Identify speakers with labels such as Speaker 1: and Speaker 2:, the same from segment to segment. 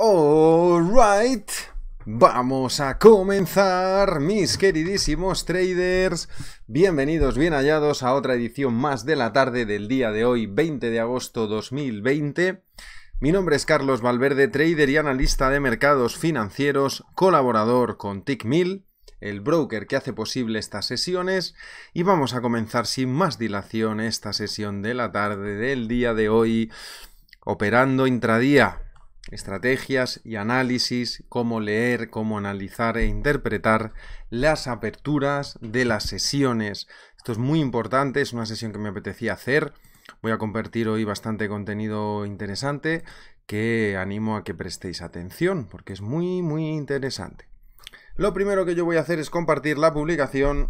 Speaker 1: right, vamos a comenzar, mis queridísimos traders. Bienvenidos, bien hallados a otra edición más de la tarde del día de hoy, 20 de agosto 2020. Mi nombre es Carlos Valverde, trader y analista de mercados financieros, colaborador con TickMill, el broker que hace posible estas sesiones, y vamos a comenzar sin más dilación esta sesión de la tarde del día de hoy, operando intradía estrategias y análisis, cómo leer, cómo analizar e interpretar las aperturas de las sesiones. Esto es muy importante, es una sesión que me apetecía hacer. Voy a compartir hoy bastante contenido interesante que animo a que prestéis atención porque es muy muy interesante. Lo primero que yo voy a hacer es compartir la publicación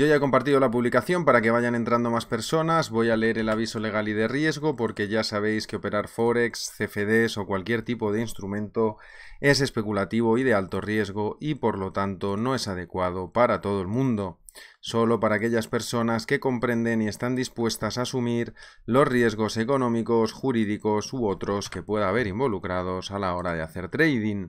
Speaker 1: Yo ya he compartido la publicación para que vayan entrando más personas. Voy a leer el aviso legal y de riesgo porque ya sabéis que operar forex, CFDs o cualquier tipo de instrumento es especulativo y de alto riesgo y por lo tanto no es adecuado para todo el mundo. Solo para aquellas personas que comprenden y están dispuestas a asumir los riesgos económicos, jurídicos u otros que pueda haber involucrados a la hora de hacer trading.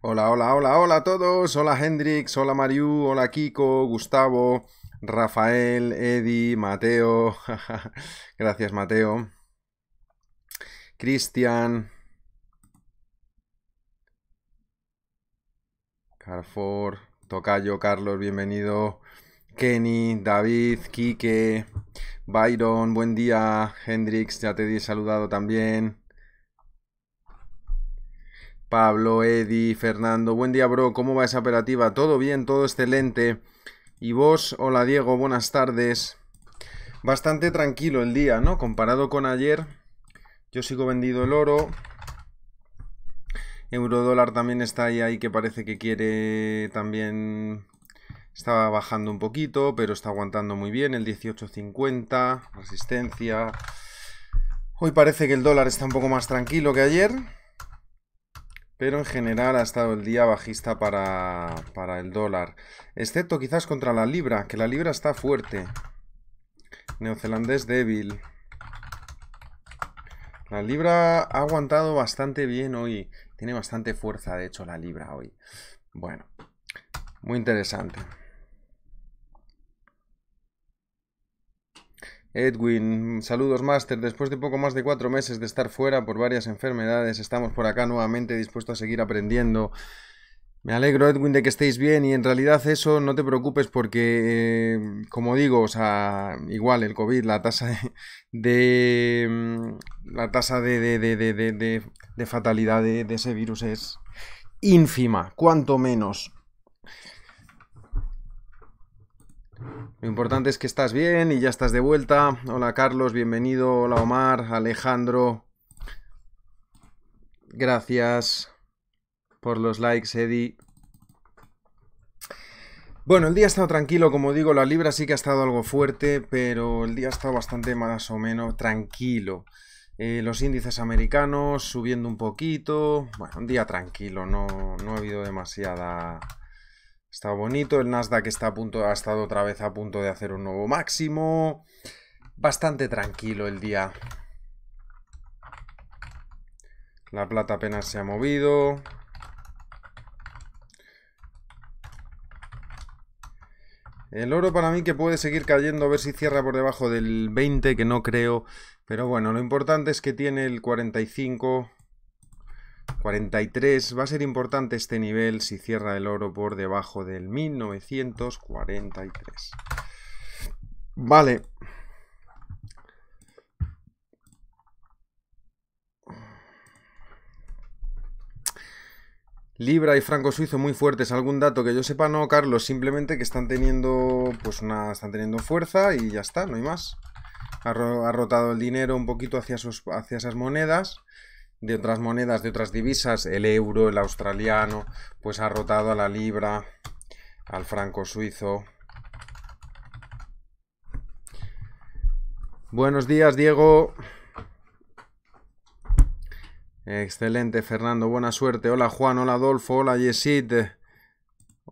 Speaker 1: Hola, hola, hola, hola a todos. Hola Hendrix, hola Mariu, hola Kiko, Gustavo, Rafael, Eddie, Mateo. Gracias, Mateo. Cristian. Carfor, Tocayo, Carlos, bienvenido. Kenny, David, Quique, Byron, buen día. Hendrix, ya te di saludado también. Pablo, Eddy, Fernando. Buen día, bro. ¿Cómo va esa operativa? Todo bien, todo excelente. Y vos, hola Diego, buenas tardes. Bastante tranquilo el día, ¿no? Comparado con ayer. Yo sigo vendido el oro. Eurodólar también está ahí, ahí que parece que quiere también... Estaba bajando un poquito, pero está aguantando muy bien. El 18.50, resistencia. Hoy parece que el dólar está un poco más tranquilo que ayer. Pero en general ha estado el día bajista para, para el dólar. Excepto quizás contra la libra, que la libra está fuerte. Neozelandés débil. La libra ha aguantado bastante bien hoy. Tiene bastante fuerza, de hecho, la libra hoy. Bueno, muy interesante. Edwin, saludos Master. Después de poco más de cuatro meses de estar fuera por varias enfermedades, estamos por acá nuevamente dispuestos a seguir aprendiendo. Me alegro, Edwin, de que estéis bien y en realidad eso no te preocupes porque, eh, como digo, sea, igual el COVID, la tasa de, mm, la tasa de, de fatalidad de, ese virus es ínfima, cuanto menos. Lo importante es que estás bien y ya estás de vuelta. Hola Carlos, bienvenido. Hola Omar, Alejandro. Gracias por los likes, Eddie. Bueno, el día ha estado tranquilo, como digo, la libra sí que ha estado algo fuerte, pero el día ha estado bastante más o menos tranquilo. Eh, los índices americanos subiendo un poquito, bueno, un día tranquilo, no, no ha habido demasiada Está bonito. El Nasdaq está a punto, ha estado otra vez a punto de hacer un nuevo máximo. Bastante tranquilo el día. La plata apenas se ha movido. El oro para mí que puede seguir cayendo, a ver si cierra por debajo del 20, que no creo. Pero bueno, lo importante es que tiene el 45, 43. Va a ser importante este nivel si cierra el oro por debajo del 1943. Vale. Libra y franco suizo muy fuertes. ¿Algún dato que yo sepa? No, Carlos. Simplemente que están teniendo, pues están teniendo fuerza y ya está, no hay más. Ha, rotado el dinero un poquito hacia, hacia esas monedas de otras monedas, de otras divisas, el euro, el australiano, pues ha rotado a la libra, al franco suizo. Buenos días, Diego. Excelente, Fernando. Buena suerte. Hola, Juan. Hola, Adolfo. Hola, Yesid.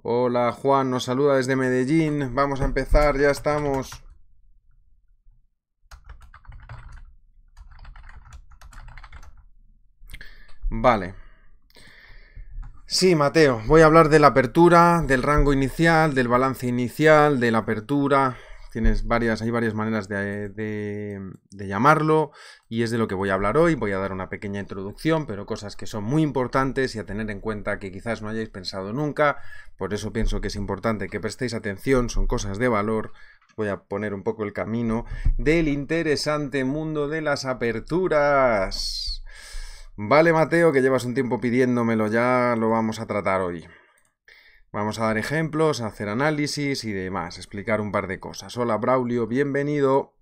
Speaker 1: Hola, Juan. Nos saluda desde Medellín. Vamos a empezar. Ya estamos. Vale. Sí, Mateo, voy a hablar de la apertura, del rango inicial, del balance inicial, de la apertura. Tienes varias, hay varias maneras de, llamarlo y es de lo que voy a hablar hoy. Voy a dar una pequeña introducción, pero cosas que son muy importantes y a tener en cuenta que quizás no hayáis pensado nunca. Por eso pienso que es importante que prestéis atención, son cosas de valor voy a poner un poco el camino del interesante mundo de las aperturas. Vale, Mateo, que llevas un tiempo pidiéndomelo ya, lo vamos a tratar hoy. Vamos a dar ejemplos, a hacer análisis y demás, explicar un par de cosas. Hola, Braulio, bienvenido.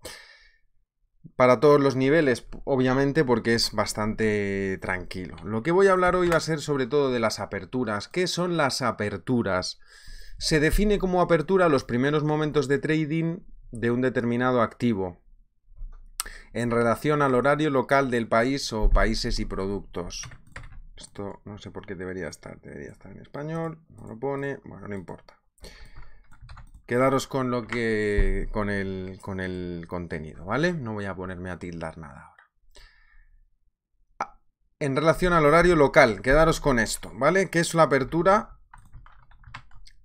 Speaker 1: Para todos los niveles, obviamente, porque es bastante tranquilo. Lo que voy a hablar hoy va a ser sobre todo de las aperturas. ¿Qué son las aperturas? Se define como apertura los primeros momentos de trading de un determinado activo en relación al horario local del país o países y productos. Esto no sé por qué debería estar, debería estar en español, no lo pone, bueno, no importa. Quedaros con lo que con el con el contenido, ¿vale? No voy a ponerme a tildar nada ahora. Ah, en relación al horario local, quedaros con esto, ¿vale? Que es la apertura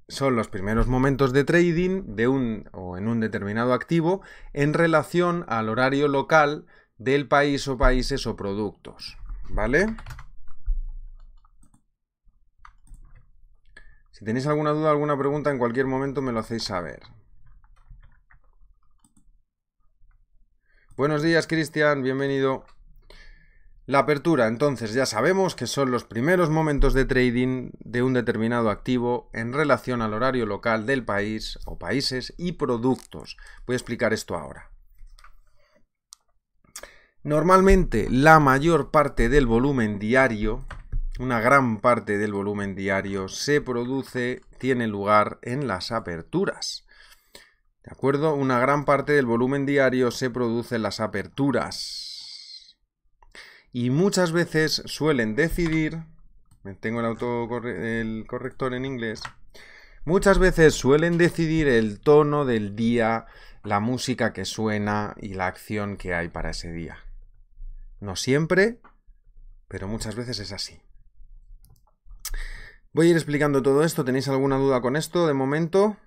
Speaker 1: son los primeros momentos de trading de un o en un determinado activo en relación al horario local del país o países o productos, ¿vale? Si tenéis alguna duda, alguna pregunta, en cualquier momento me lo hacéis saber. Buenos días, Cristian, bienvenido. La apertura, entonces, ya sabemos que son los primeros momentos de trading de un determinado activo en relación al horario local del país o países y productos. Voy a explicar esto ahora. Normalmente la mayor parte del volumen diario, una gran parte del volumen diario, se produce, tiene lugar en las aperturas. ¿De acuerdo? Una gran parte del volumen diario se produce en las aperturas y muchas veces suelen decidir, tengo el, el corrector en inglés, muchas veces suelen decidir el tono del día, la música que suena y la acción que hay para ese día. No siempre, pero muchas veces es así. Voy a ir explicando todo esto. ¿Tenéis alguna duda con esto de momento?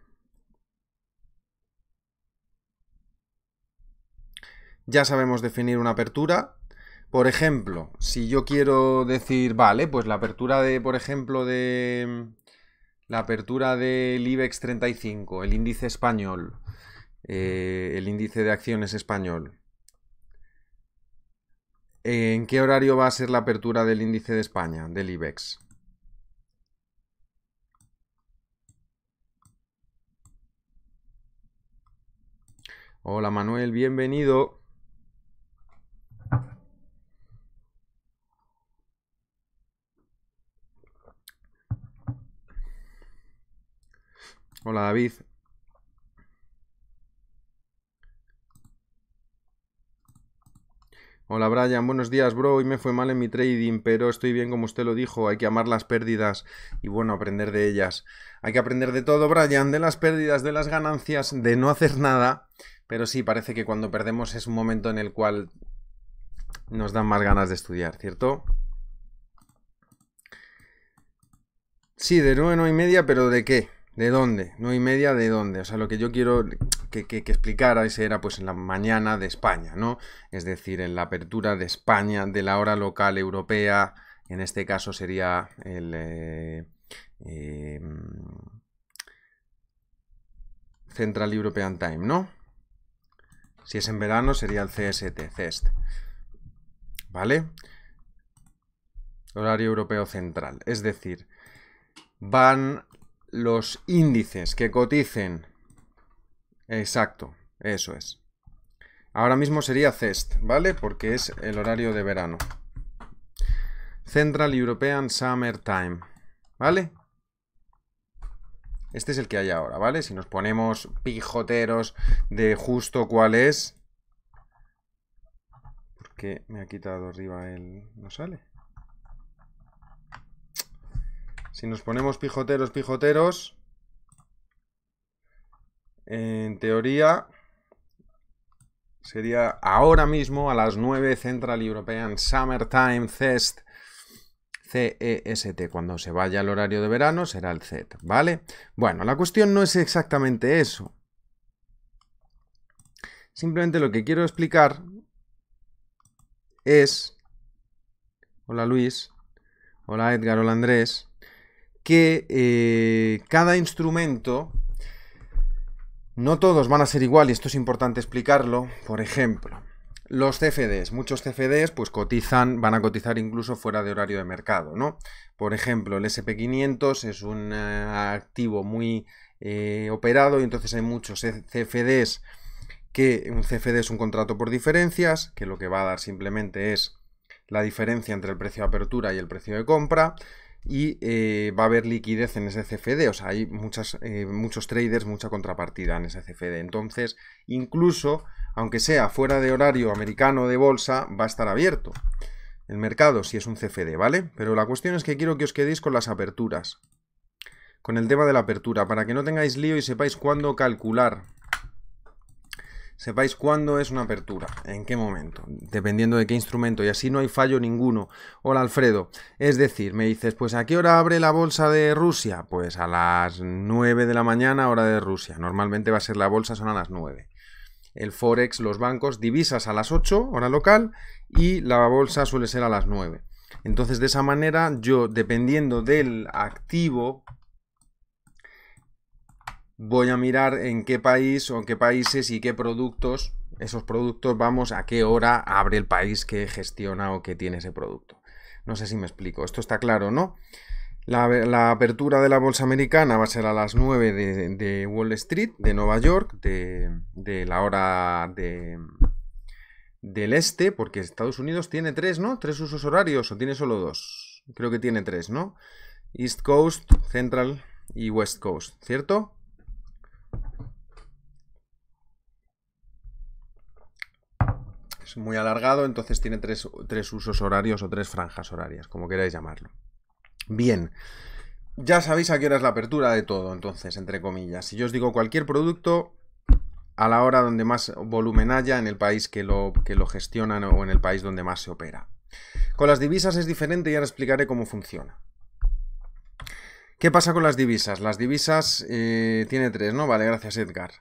Speaker 1: Ya sabemos definir una apertura, por ejemplo, si yo quiero decir, vale, pues la apertura de, por ejemplo, de la apertura del IBEX 35, el índice español, eh, el índice de acciones español. ¿En qué horario va a ser la apertura del índice de España, del IBEX? Hola Manuel, bienvenido. Hola, David. Hola Brian, buenos días bro, hoy me fue mal en mi trading, pero estoy bien como usted lo dijo, hay que amar las pérdidas y bueno, aprender de ellas. Hay que aprender de todo Brian, de las pérdidas, de las ganancias, de no hacer nada, pero sí, parece que cuando perdemos es un momento en el cual nos dan más ganas de estudiar, ¿cierto? Sí, de nueve, y media, pero ¿de qué? ¿De dónde? no y media de dónde? O sea, lo que yo quiero que, que, explicara ese era pues en la mañana de España, ¿no? Es decir, en la apertura de España de la hora local europea, en este caso sería el... Eh, em, central European Time, ¿no? Si es en verano sería el CST, CEST. ¿Vale? Horario Europeo Central. Es decir, van los índices que coticen. Exacto, eso es. Ahora mismo sería CEST, ¿vale? Porque es el horario de verano. Central European Summer Time, ¿vale? Este es el que hay ahora, ¿vale? Si nos ponemos pijoteros de justo cuál es... Porque me ha quitado arriba el... no sale. Si nos ponemos pijoteros, pijoteros, en teoría sería ahora mismo a las 9 Central European Summertime Cest CEST. Cuando se vaya al horario de verano será el Z, e ¿vale? Bueno, la cuestión no es exactamente eso. Simplemente lo que quiero explicar es... Hola Luis. Hola Edgar, hola Andrés que eh, cada instrumento, no todos van a ser igual, y esto es importante explicarlo, por ejemplo, los CFDs, muchos CFDs pues cotizan, van a cotizar incluso fuera de horario de mercado, ¿no? Por ejemplo, el SP500 es un eh, activo muy eh, operado y entonces hay muchos CFDs que un CFD es un contrato por diferencias, que lo que va a dar simplemente es la diferencia entre el precio de apertura y el precio de compra, y eh, va a haber liquidez en ese CFD, o sea, hay eh, muchos traders, mucha contrapartida en ese CFD. Entonces, incluso, aunque sea fuera de horario americano de bolsa, va a estar abierto el mercado si es un CFD, ¿vale? Pero la cuestión es que quiero que os quedéis con las aperturas, con el tema de la apertura, para que no tengáis lío y sepáis cuándo calcular sepáis cuándo es una apertura, en qué momento, dependiendo de qué instrumento, y así no hay fallo ninguno. Hola Alfredo, es decir, me dices, pues ¿a qué hora abre la bolsa de Rusia? Pues a las 9 de la mañana, hora de Rusia. Normalmente va a ser la bolsa, son a las 9. El Forex, los bancos, divisas a las 8, hora local, y la bolsa suele ser a las 9. Entonces, de esa manera, yo, dependiendo del activo voy a mirar en qué país o en qué países y qué productos, esos productos, vamos, a qué hora abre el país que gestiona o que tiene ese producto. No sé si me explico, esto está claro, ¿no? La, apertura de la bolsa americana va a ser a las 9 de, Wall Street, de Nueva York, de, la hora de, del este, porque Estados Unidos tiene tres, ¿no? Tres usos horarios, o tiene solo dos. Creo que tiene tres, ¿no? East Coast, Central y West Coast, ¿cierto? muy alargado, entonces tiene tres, usos horarios o tres franjas horarias, como queráis llamarlo. Bien, ya sabéis a qué hora es la apertura de todo, entonces, entre comillas. Si yo os digo cualquier producto, a la hora donde más volumen haya en el país que lo, que lo gestionan o en el país donde más se opera. Con las divisas es diferente y ahora explicaré cómo funciona. ¿Qué pasa con las divisas? Las divisas eh, tiene tres, ¿no? Vale, gracias Edgar.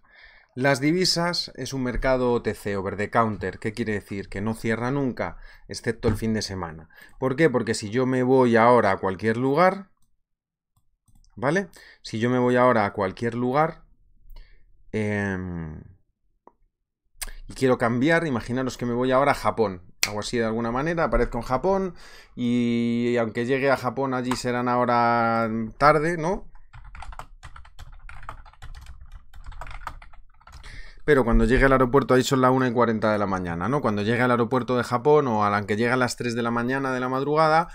Speaker 1: Las divisas es un mercado OTC, over the counter. ¿Qué quiere decir? Que no cierra nunca, excepto el fin de semana. ¿Por qué? Porque si yo me voy ahora a cualquier lugar, ¿vale? Si yo me voy ahora a cualquier lugar em, y quiero cambiar, imaginaros que me voy ahora a Japón. Hago así de alguna manera, aparezco en Japón y aunque llegue a Japón allí serán ahora tarde, ¿no? pero cuando llegue al aeropuerto, ahí son las 1 y 40 de la mañana, ¿no? Cuando llegue al aeropuerto de Japón o a la que llegue a las 3 de la mañana de la madrugada,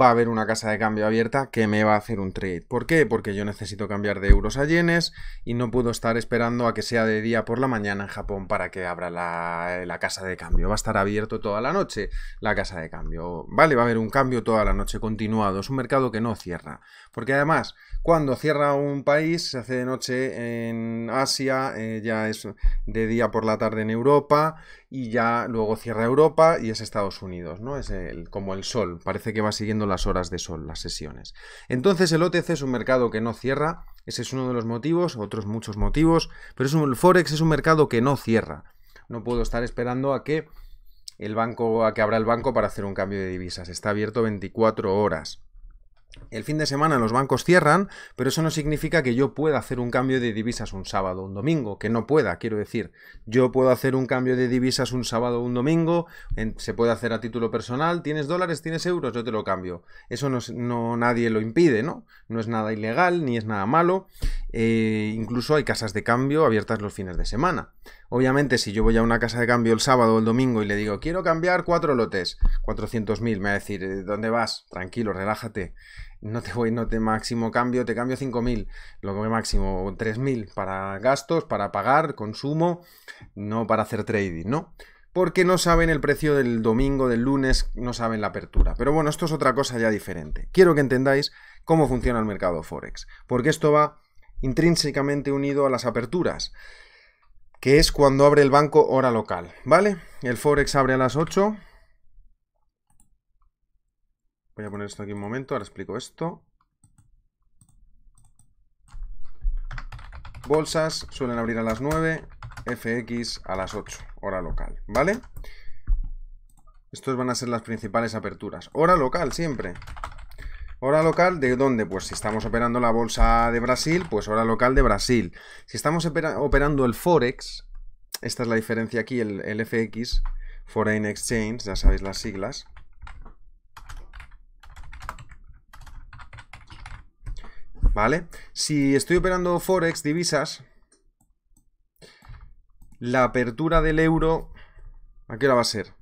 Speaker 1: va a haber una casa de cambio abierta que me va a hacer un trade. ¿Por qué? Porque yo necesito cambiar de euros a yenes y no puedo estar esperando a que sea de día por la mañana en Japón para que abra la, eh, la, casa de cambio. Va a estar abierto toda la noche la casa de cambio. Vale, va a haber un cambio toda la noche continuado. Es un mercado que no cierra. Porque además... Cuando cierra un país, se hace de noche en Asia, eh, ya es de día por la tarde en Europa y ya luego cierra Europa y es Estados Unidos, ¿no? Es el, como el sol, parece que va siguiendo las horas de sol, las sesiones. Entonces el OTC es un mercado que no cierra, ese es uno de los motivos, otros muchos motivos, pero es un, el Forex es un mercado que no cierra. No puedo estar esperando a que el banco, a que abra el banco para hacer un cambio de divisas. Está abierto 24 horas. El fin de semana los bancos cierran, pero eso no significa que yo pueda hacer un cambio de divisas un sábado o un domingo, que no pueda, quiero decir, yo puedo hacer un cambio de divisas un sábado o un domingo, se puede hacer a título personal, tienes dólares, tienes euros, yo te lo cambio. Eso no, no nadie lo impide, ¿no? No es nada ilegal, ni es nada malo, eh, incluso hay casas de cambio abiertas los fines de semana. Obviamente, si yo voy a una casa de cambio el sábado o el domingo y le digo, quiero cambiar cuatro lotes, 400.000, me va a decir, eh, ¿dónde vas? Tranquilo, relájate. No te voy, no te máximo cambio, te cambio 5.000, lo que máximo, 3.000 para gastos, para pagar, consumo, no para hacer trading, ¿no? Porque no saben el precio del domingo, del lunes, no saben la apertura. Pero bueno, esto es otra cosa ya diferente. Quiero que entendáis cómo funciona el mercado Forex, porque esto va intrínsecamente unido a las aperturas que es cuando abre el banco hora local, ¿vale? El Forex abre a las 8. Voy a poner esto aquí un momento, ahora explico esto. Bolsas suelen abrir a las 9, FX a las 8, hora local, ¿vale? Estos van a ser las principales aperturas. Hora local siempre. Hora local de dónde? Pues si estamos operando la bolsa de Brasil, pues hora local de Brasil. Si estamos operando el Forex, esta es la diferencia aquí, el, FX, Foreign Exchange, ya sabéis las siglas. ¿Vale? Si estoy operando Forex, divisas, la apertura del euro, ¿a qué hora va a ser?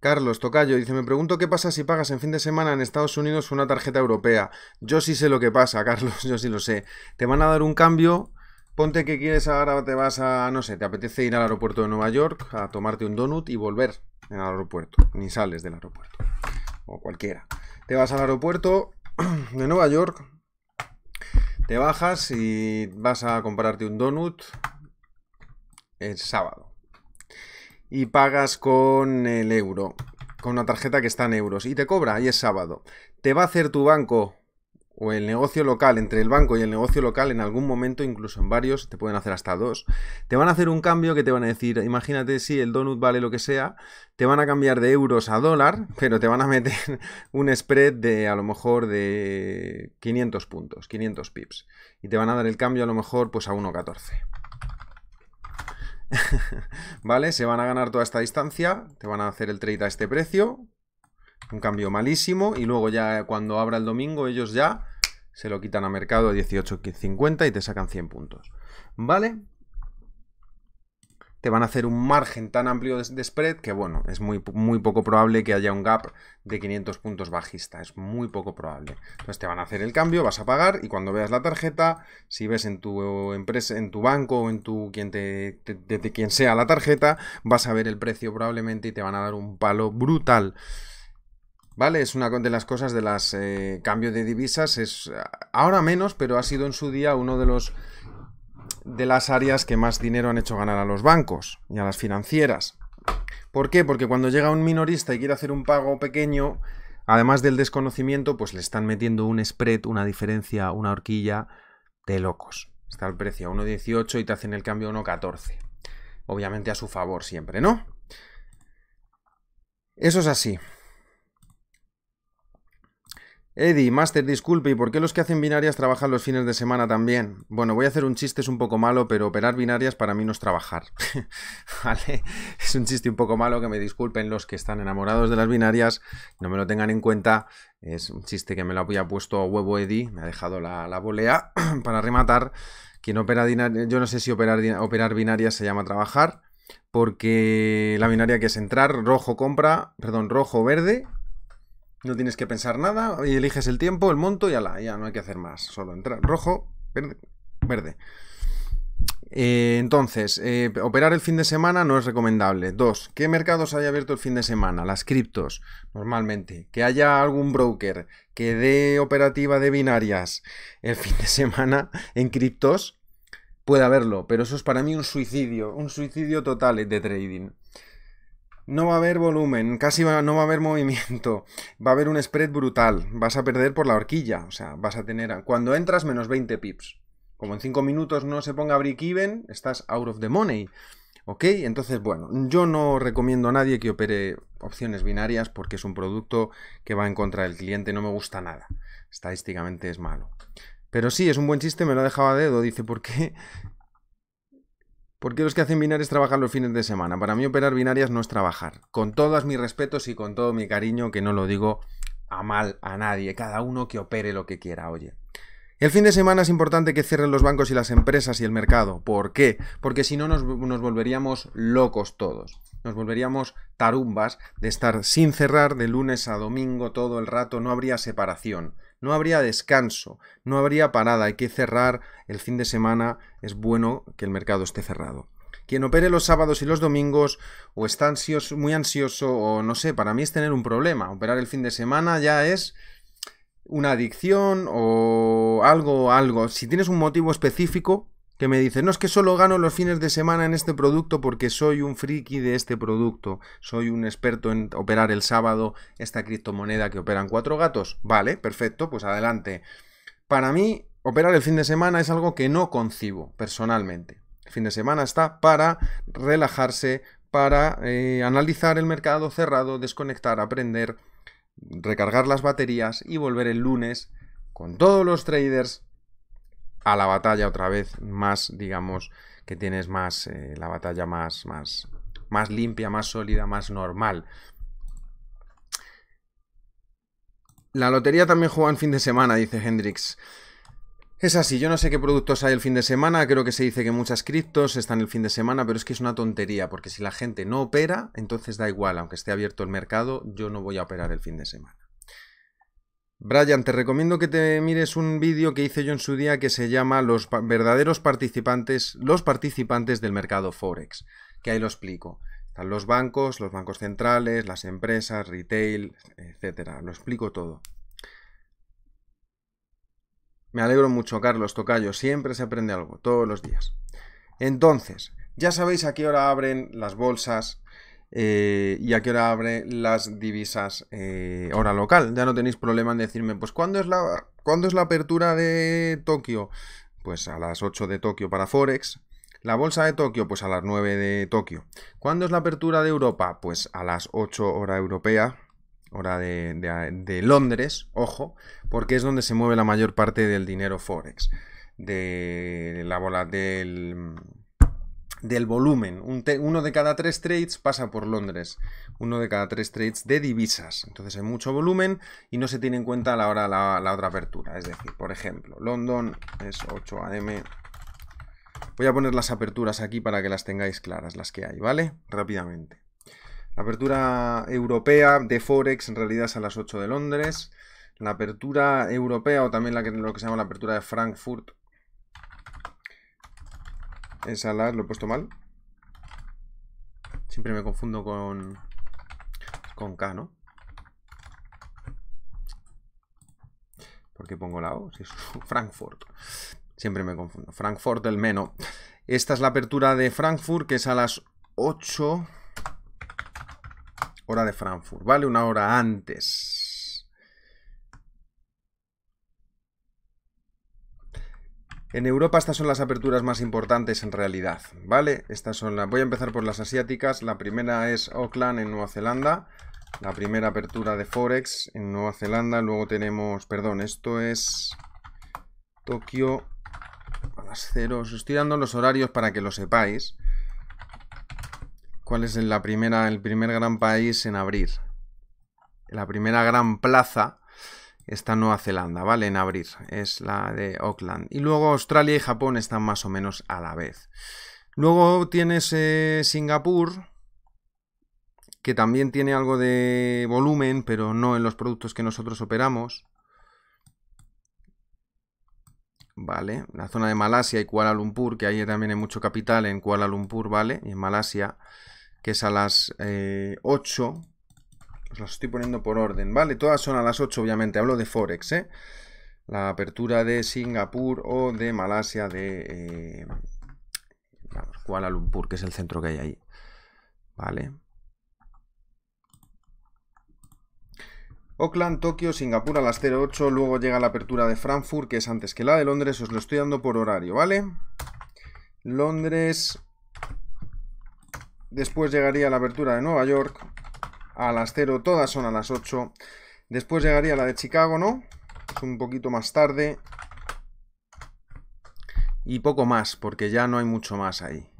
Speaker 1: Carlos Tocayo dice, me pregunto qué pasa si pagas en fin de semana en Estados Unidos una tarjeta europea. Yo sí sé lo que pasa, Carlos, yo sí lo sé. Te van a dar un cambio, ponte que quieres ahora, te vas a, no sé, te apetece ir al aeropuerto de Nueva York a tomarte un donut y volver al aeropuerto, ni sales del aeropuerto, o cualquiera. Te vas al aeropuerto de Nueva York, te bajas y vas a comprarte un donut el sábado y pagas con el euro, con una tarjeta que está en euros y te cobra y es sábado. Te va a hacer tu banco o el negocio local, entre el banco y el negocio local, en algún momento, incluso en varios, te pueden hacer hasta dos, te van a hacer un cambio que te van a decir, imagínate si el donut vale lo que sea, te van a cambiar de euros a dólar, pero te van a meter un spread de a lo mejor de 500 puntos, 500 pips, y te van a dar el cambio a lo mejor pues a 1.14. ¿Vale? Se van a ganar toda esta distancia, te van a hacer el trade a este precio, un cambio malísimo, y luego ya eh, cuando abra el domingo ellos ya se lo quitan a mercado a 18.50 y te sacan 100 puntos. ¿Vale? te van a hacer un margen tan amplio de, spread que, bueno, es muy, muy poco probable que haya un gap de 500 puntos bajista. Es muy poco probable. Entonces te van a hacer el cambio, vas a pagar y cuando veas la tarjeta, si ves en tu empresa, en tu banco o en tu quien sea la tarjeta, vas a ver el precio probablemente y te van a dar un palo brutal. ¿Vale? Es una de las cosas de las cambios eh, cambio de divisas. Es ahora menos, pero ha sido en su día uno de los de las áreas que más dinero han hecho ganar a los bancos y a las financieras. ¿Por qué? Porque cuando llega un minorista y quiere hacer un pago pequeño, además del desconocimiento, pues le están metiendo un spread, una diferencia, una horquilla de locos. Está el precio a 1.18 y te hacen el cambio a 1.14. Obviamente a su favor siempre, ¿no? Eso es así. Eddie, Master, disculpe, ¿y por qué los que hacen binarias trabajan los fines de semana también? Bueno, voy a hacer un chiste, es un poco malo, pero operar binarias para mí no es trabajar. Es un chiste un poco malo, que me disculpen los que están enamorados de las binarias, no me lo tengan en cuenta. Es un chiste que me lo había puesto a huevo Eddie, me ha dejado la, la volea para rematar. Quien opera yo no sé si operar, operar binarias se llama trabajar, porque la binaria que es entrar, rojo compra, perdón, rojo verde, no tienes que pensar nada y eliges el tiempo, el monto y la, ya no hay que hacer más. Solo entrar rojo, verde. verde. Eh, entonces, eh, operar el fin de semana no es recomendable. Dos, ¿qué mercados haya abierto el fin de semana? Las criptos, normalmente. Que haya algún broker que dé operativa de binarias el fin de semana en criptos, puede haberlo, pero eso es para mí un suicidio, un suicidio total de trading. No va a haber volumen, casi no va a haber movimiento. Va a haber un spread brutal. Vas a perder por la horquilla. O sea, vas a tener. Cuando entras, menos 20 pips. Como en 5 minutos no se ponga break-even, estás out of the money. ¿Ok? Entonces, bueno, yo no recomiendo a nadie que opere opciones binarias porque es un producto que va en contra del cliente. No me gusta nada. Estadísticamente es malo. Pero sí, es un buen chiste, me lo dejaba a dedo. Dice, ¿por qué ¿Por qué los que hacen binarias trabajan los fines de semana? Para mí operar binarias no es trabajar. Con todos mis respetos y con todo mi cariño, que no lo digo a mal a nadie, cada uno que opere lo que quiera, oye. El fin de semana es importante que cierren los bancos y las empresas y el mercado. ¿Por qué? Porque si no nos, nos, volveríamos locos todos. Nos volveríamos tarumbas de estar sin cerrar de lunes a domingo todo el rato, no habría separación. No habría descanso, no habría parada, hay que cerrar el fin de semana, es bueno que el mercado esté cerrado. Quien opere los sábados y los domingos o está ansioso, muy ansioso o no sé, para mí es tener un problema. Operar el fin de semana ya es una adicción o algo, algo. Si tienes un motivo específico, que me dice, no es que solo gano los fines de semana en este producto porque soy un friki de este producto, soy un experto en operar el sábado esta criptomoneda que operan cuatro gatos. Vale, perfecto, pues adelante. Para mí, operar el fin de semana es algo que no concibo personalmente. El fin de semana está para relajarse, para eh, analizar el mercado cerrado, desconectar, aprender, recargar las baterías y volver el lunes con todos los traders a la batalla otra vez más, digamos, que tienes más, eh, la batalla más, más, más limpia, más sólida, más normal. La lotería también juega en fin de semana, dice Hendrix. Es así, yo no sé qué productos hay el fin de semana, creo que se dice que muchas criptos están el fin de semana, pero es que es una tontería, porque si la gente no opera, entonces da igual, aunque esté abierto el mercado, yo no voy a operar el fin de semana. Brian, te recomiendo que te mires un vídeo que hice yo en su día que se llama Los verdaderos participantes, los participantes del mercado Forex, que ahí lo explico. Están los bancos, los bancos centrales, las empresas, retail, etcétera. Lo explico todo. Me alegro mucho, Carlos Tocayo. Siempre se aprende algo, todos los días. Entonces, ya sabéis a qué hora abren las bolsas, eh, y a qué hora abre las divisas eh, hora local. Ya no tenéis problema en decirme, pues ¿cuándo es, la, es la apertura de Tokio? Pues a las 8 de Tokio para Forex. La bolsa de Tokio, pues a las 9 de Tokio. ¿Cuándo es la apertura de Europa? Pues a las 8 hora europea, hora de, de Londres, ojo, porque es donde se mueve la mayor parte del dinero Forex, de la bola del del volumen. uno de cada tres trades pasa por Londres. Uno de cada tres trades de divisas. Entonces hay mucho volumen y no se tiene en cuenta la hora otra apertura. Es decir, por ejemplo, London es 8 a.m. Voy a poner las aperturas aquí para que las tengáis claras, las que hay, ¿vale? Rápidamente. La apertura europea de Forex en realidad es a las 8 de Londres. La apertura europea o también la lo que se llama la apertura de Frankfurt las... lo he puesto mal. Siempre me confundo con... Con K, ¿no? ¿Por qué pongo la O? es Frankfurt. Siempre me confundo. Frankfurt el menos. Esta es la apertura de Frankfurt, que es a las 8 hora de Frankfurt, ¿vale? Una hora antes. En Europa estas son las aperturas más importantes en realidad, ¿vale? Estas son las... Voy a empezar por las asiáticas. La primera es Auckland en Nueva Zelanda. La primera apertura de Forex en Nueva Zelanda. Luego tenemos... Perdón, esto es... Tokio a las 0. Os estoy dando los horarios para que lo sepáis. ¿Cuál es la primera, el primer gran país en abrir? La primera gran plaza está Nueva Zelanda, ¿vale? En abril, es la de Auckland. Y luego Australia y Japón están más o menos a la vez. Luego tienes eh, Singapur, que también tiene algo de volumen, pero no en los productos que nosotros operamos. Vale, la zona de Malasia y Kuala Lumpur, que ahí también hay mucho capital en Kuala Lumpur, ¿vale? Y en Malasia, que es a las eh, 8 os las estoy poniendo por orden, ¿vale? Todas son a las 8, obviamente. Hablo de Forex, ¿eh? La apertura de Singapur o de Malasia, de eh, Kuala Lumpur, que es el centro que hay ahí. ¿Vale? Oakland, Tokio, Singapur a las 08, luego llega la apertura de Frankfurt, que es antes que la de Londres, os lo estoy dando por horario, ¿vale? Londres, después llegaría la apertura de Nueva York, a las 0, todas son a las 8. Después llegaría la de Chicago, ¿no? Es un poquito más tarde. Y poco más, porque ya no hay mucho más ahí.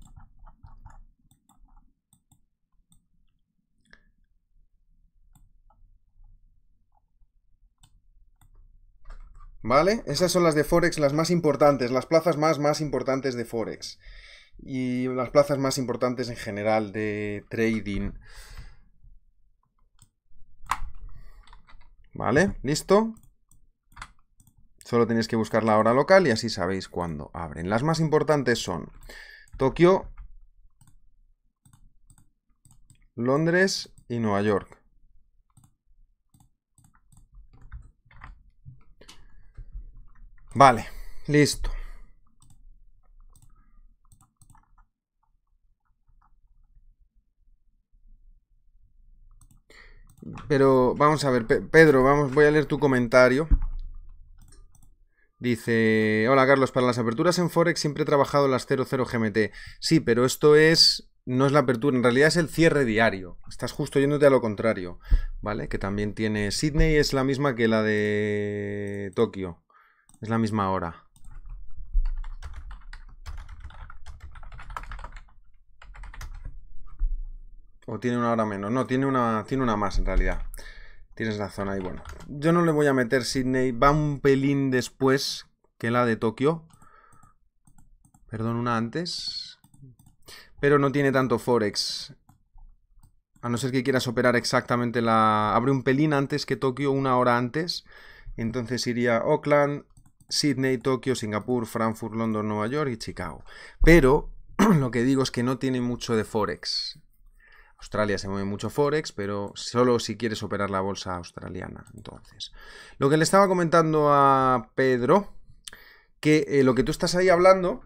Speaker 1: ¿Vale? Esas son las de Forex, las más importantes, las plazas más, más importantes de Forex. Y las plazas más importantes en general de trading. ¿Vale? ¿Listo? Solo tenéis que buscar la hora local y así sabéis cuándo abren. Las más importantes son Tokio, Londres y Nueva York. Vale, listo. Pero vamos a ver, Pedro, vamos, voy a leer tu comentario. Dice, hola Carlos, para las aperturas en Forex siempre he trabajado las 00 GMT. Sí, pero esto es, no es la apertura, en realidad es el cierre diario. Estás justo yéndote a lo contrario, ¿vale? Que también tiene Sydney, es la misma que la de Tokio. Es la misma hora. O tiene una hora menos. No, tiene una, tiene una más en realidad. Tienes zona ahí, bueno. Yo no le voy a meter Sydney. Va un pelín después que la de Tokio. Perdón, una antes. Pero no tiene tanto Forex. A no ser que quieras operar exactamente la... Abre un pelín antes que Tokio, una hora antes. Entonces iría Oakland, Sydney, Tokio, Singapur, Frankfurt, London, Nueva York y Chicago. Pero lo que digo es que no tiene mucho de Forex. Australia se mueve mucho Forex, pero solo si quieres operar la bolsa australiana. Entonces, lo que le estaba comentando a Pedro, que eh, lo que tú estás ahí hablando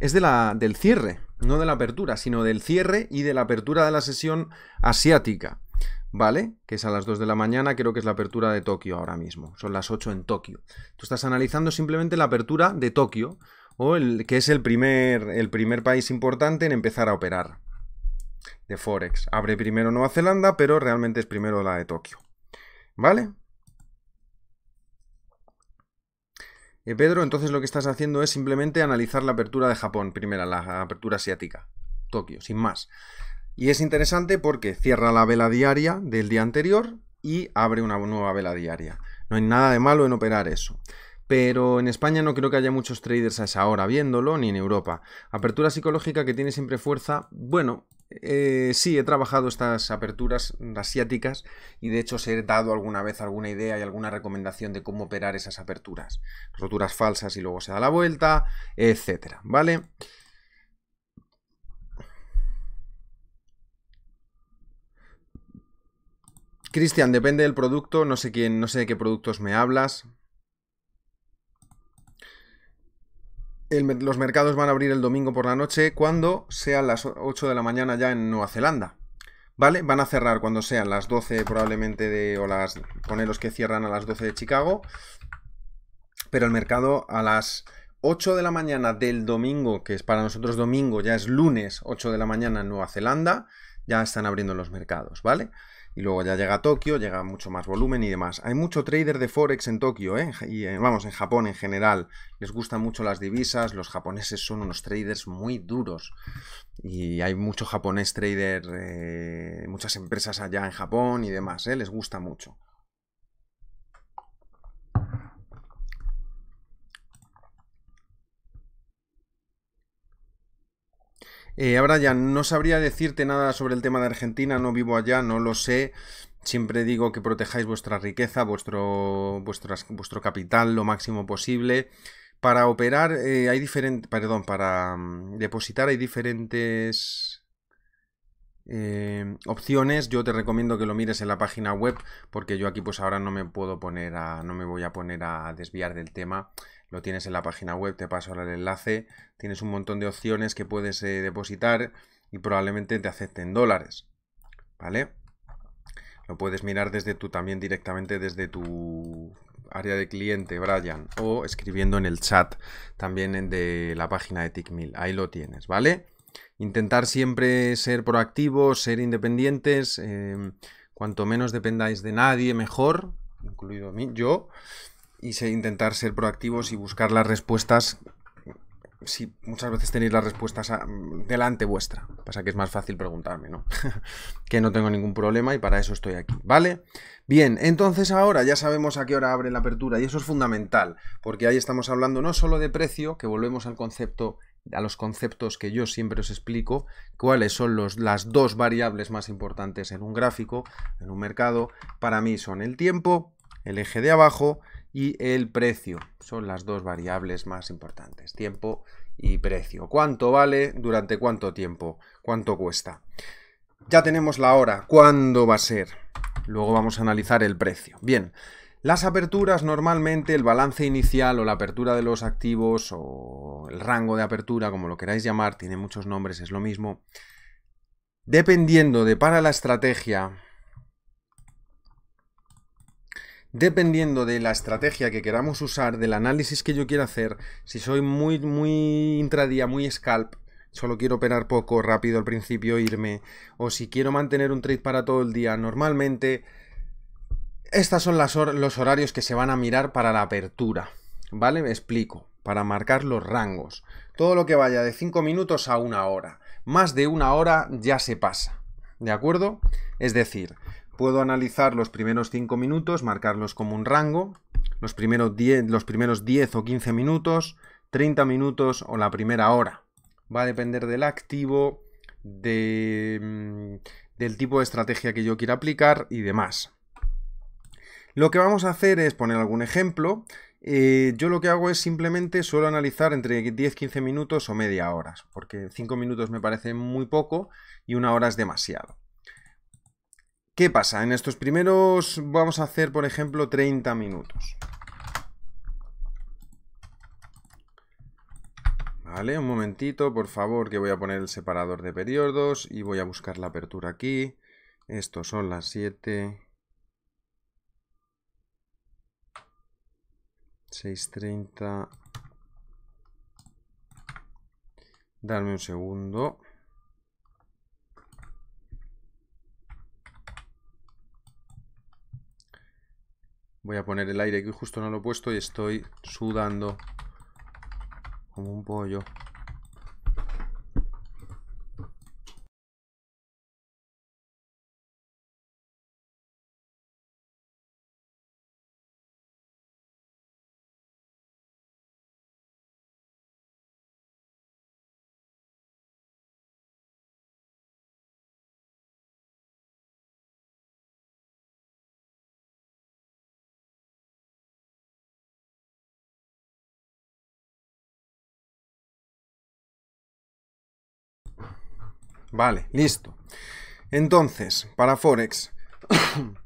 Speaker 1: es de la, del cierre, no de la apertura, sino del cierre y de la apertura de la sesión asiática. ¿Vale? Que es a las 2 de la mañana, creo que es la apertura de Tokio ahora mismo. Son las 8 en Tokio. Tú estás analizando simplemente la apertura de Tokio, o el, que es el primer, el primer país importante en empezar a operar de Forex. Abre primero Nueva Zelanda, pero realmente es primero la de Tokio. ¿Vale? Eh, Pedro, entonces lo que estás haciendo es simplemente analizar la apertura de Japón, primera, la apertura asiática, Tokio, sin más. Y es interesante porque cierra la vela diaria del día anterior y abre una nueva vela diaria. No hay nada de malo en operar eso pero en España no creo que haya muchos traders a esa hora viéndolo, ni en Europa. Apertura psicológica que tiene siempre fuerza, bueno, eh, sí, he trabajado estas aperturas asiáticas y de hecho os he dado alguna vez alguna idea y alguna recomendación de cómo operar esas aperturas. Roturas falsas y luego se da la vuelta, etcétera, ¿vale? Cristian, depende del producto, no sé quién, no sé de qué productos me hablas. los mercados van a abrir el domingo por la noche cuando sean las 8 de la mañana ya en Nueva Zelanda. ¿Vale? Van a cerrar cuando sean las 12 probablemente de... o las... poneros que cierran a las 12 de Chicago. Pero el mercado a las 8 de la mañana del domingo, que es para nosotros domingo, ya es lunes 8 de la mañana en Nueva Zelanda, ya están abriendo los mercados, ¿vale? y luego ya llega a Tokio, llega mucho más volumen y demás. Hay mucho trader de Forex en Tokio, ¿eh? y eh, vamos, en Japón en general. Les gustan mucho las divisas, los japoneses son unos traders muy duros y hay mucho japonés trader, eh, muchas empresas allá en Japón y demás, ¿eh? les gusta mucho. Eh, ahora ya no sabría decirte nada sobre el tema de Argentina, no vivo allá, no lo sé. Siempre digo que protejáis vuestra riqueza, vuestro, vuestro capital lo máximo posible. Para operar eh, hay diferentes... Perdón, para mm, depositar hay diferentes... Eh, opciones yo te recomiendo que lo mires en la página web porque yo aquí pues ahora no me puedo poner a no me voy a poner a desviar del tema lo tienes en la página web, te paso ahora el enlace, tienes un montón de opciones que puedes eh, depositar y probablemente te acepten dólares, ¿vale? Lo puedes mirar desde tu, también directamente desde tu área de cliente, Brian, o escribiendo en el chat también de la página de TickMill, ahí lo tienes, ¿vale? Intentar siempre ser proactivos, ser independientes, em, cuanto menos dependáis de nadie, mejor, incluido mí, yo y se, intentar ser proactivos y buscar las respuestas si muchas veces tenéis las respuestas delante vuestra. Pasa que es más fácil preguntarme, ¿no? que no tengo ningún problema y para eso estoy aquí, ¿vale? Bien, entonces ahora ya sabemos a qué hora abre la apertura y eso es fundamental, porque ahí estamos hablando no solo de precio, que volvemos al concepto a los conceptos que yo siempre os explico, cuáles son los, las dos variables más importantes en un gráfico, en un mercado, para mí son el tiempo, el eje de abajo y el precio. Son las dos variables más importantes, tiempo y precio. ¿Cuánto vale? ¿Durante cuánto tiempo? ¿Cuánto cuesta? Ya tenemos la hora. ¿Cuándo va a ser? Luego vamos a analizar el precio. Bien. Las aperturas normalmente, el balance inicial o la apertura de los activos o el rango de apertura, como lo queráis llamar, tiene muchos nombres, es lo mismo. Dependiendo de para la estrategia, dependiendo de la estrategia que queramos usar, del análisis que yo quiero hacer, si soy muy, muy intradía, muy scalp, solo quiero operar poco, rápido al principio, irme, o si quiero mantener un trade para todo el día, normalmente estas son los horarios que se van a mirar para la apertura, ¿vale? Me explico, para marcar los rangos. Todo lo que vaya de 5 minutos a una hora. Más de una hora ya se pasa, ¿de acuerdo? Es decir, puedo analizar los primeros 5 minutos, marcarlos como un rango, los primeros 10, los primeros o 15 minutos, 30 minutos o la primera hora. Va a depender del activo, mm, del tipo de estrategia que yo quiera aplicar y demás. Lo que vamos a hacer es poner algún ejemplo. Eh, yo lo que hago es simplemente suelo analizar entre 10-15 minutos o media hora, porque 5 minutos me parece muy poco y una hora es demasiado. ¿Qué pasa? En estos primeros vamos a hacer, por ejemplo, 30 minutos. Vale, un momentito, por favor, que voy a poner el separador de periodos y voy a buscar la apertura aquí. Estos son las 7. 6.30. Darme un segundo. Voy a poner el aire que justo no lo he puesto y estoy sudando como un pollo. Vale, listo. Entonces, para Forex.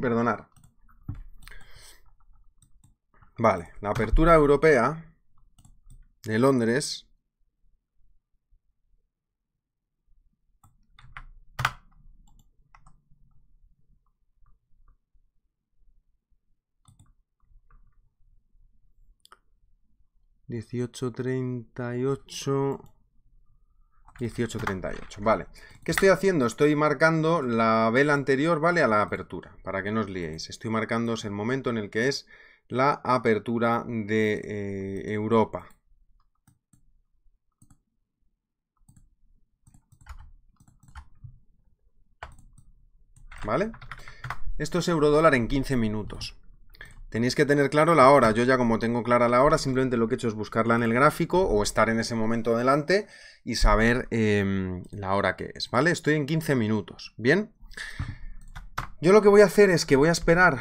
Speaker 1: perdonar. Vale, la apertura europea de Londres 1838. 1838, vale. ¿Qué estoy haciendo? Estoy marcando la vela anterior, ¿vale? A la apertura, para que no os liéis. Estoy es el momento en el que es la apertura de eh, Europa. ¿Vale? Esto es euro dólar en 15 minutos. Tenéis que tener claro la hora. Yo ya como tengo clara la hora, simplemente lo que he hecho es buscarla en el gráfico o estar en ese momento adelante y saber em, la hora que es, ¿vale? Estoy en 15 minutos, ¿bien? Yo lo que voy a hacer es que voy a esperar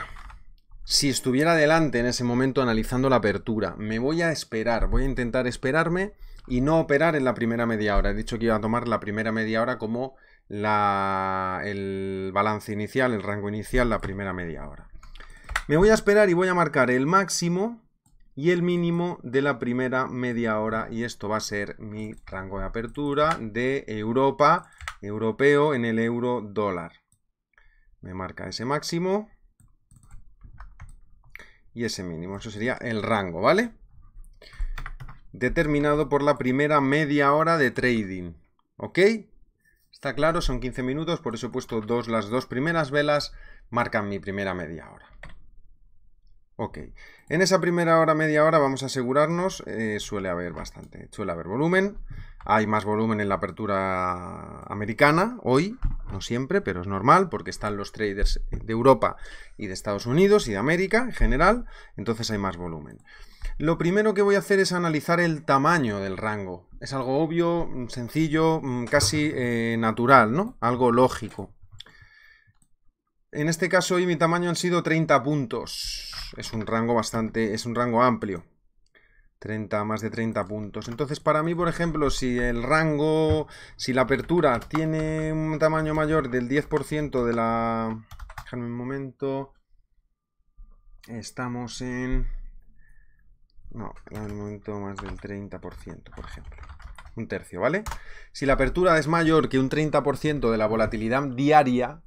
Speaker 1: si estuviera adelante en ese momento analizando la apertura. Me voy a esperar, voy a intentar esperarme y no operar en la primera media hora. He dicho que iba a tomar la primera media hora como la, el balance inicial, el rango inicial, la primera media hora. Me voy a esperar y voy a marcar el máximo y el mínimo de la primera media hora y esto va a ser mi rango de apertura de Europa, europeo en el euro dólar. Me marca ese máximo y ese mínimo, eso sería el rango, ¿vale? Determinado por la primera media hora de trading, ¿ok? Está claro, son 15 minutos, por eso he puesto dos, las dos primeras velas marcan mi primera media hora. Ok, en esa primera hora, media hora vamos a asegurarnos, eh, suele haber bastante, suele haber volumen, hay más volumen en la apertura americana hoy, no siempre, pero es normal porque están los traders de Europa y de Estados Unidos y de América en general, entonces hay más volumen. Lo primero que voy a hacer es analizar el tamaño del rango, es algo obvio, sencillo, mm, casi eh, natural, ¿no? Algo lógico. En este caso hoy mi tamaño han sido 30 puntos es un rango bastante, es un rango amplio. 30, más de 30 puntos. Entonces, para mí, por ejemplo, si el rango, si la apertura tiene un tamaño mayor del 10% de la... Déjame un momento. Estamos en... No, en un momento más del 30%, por ejemplo. Un tercio, ¿vale? Si la apertura es mayor que un 30% de la volatilidad diaria,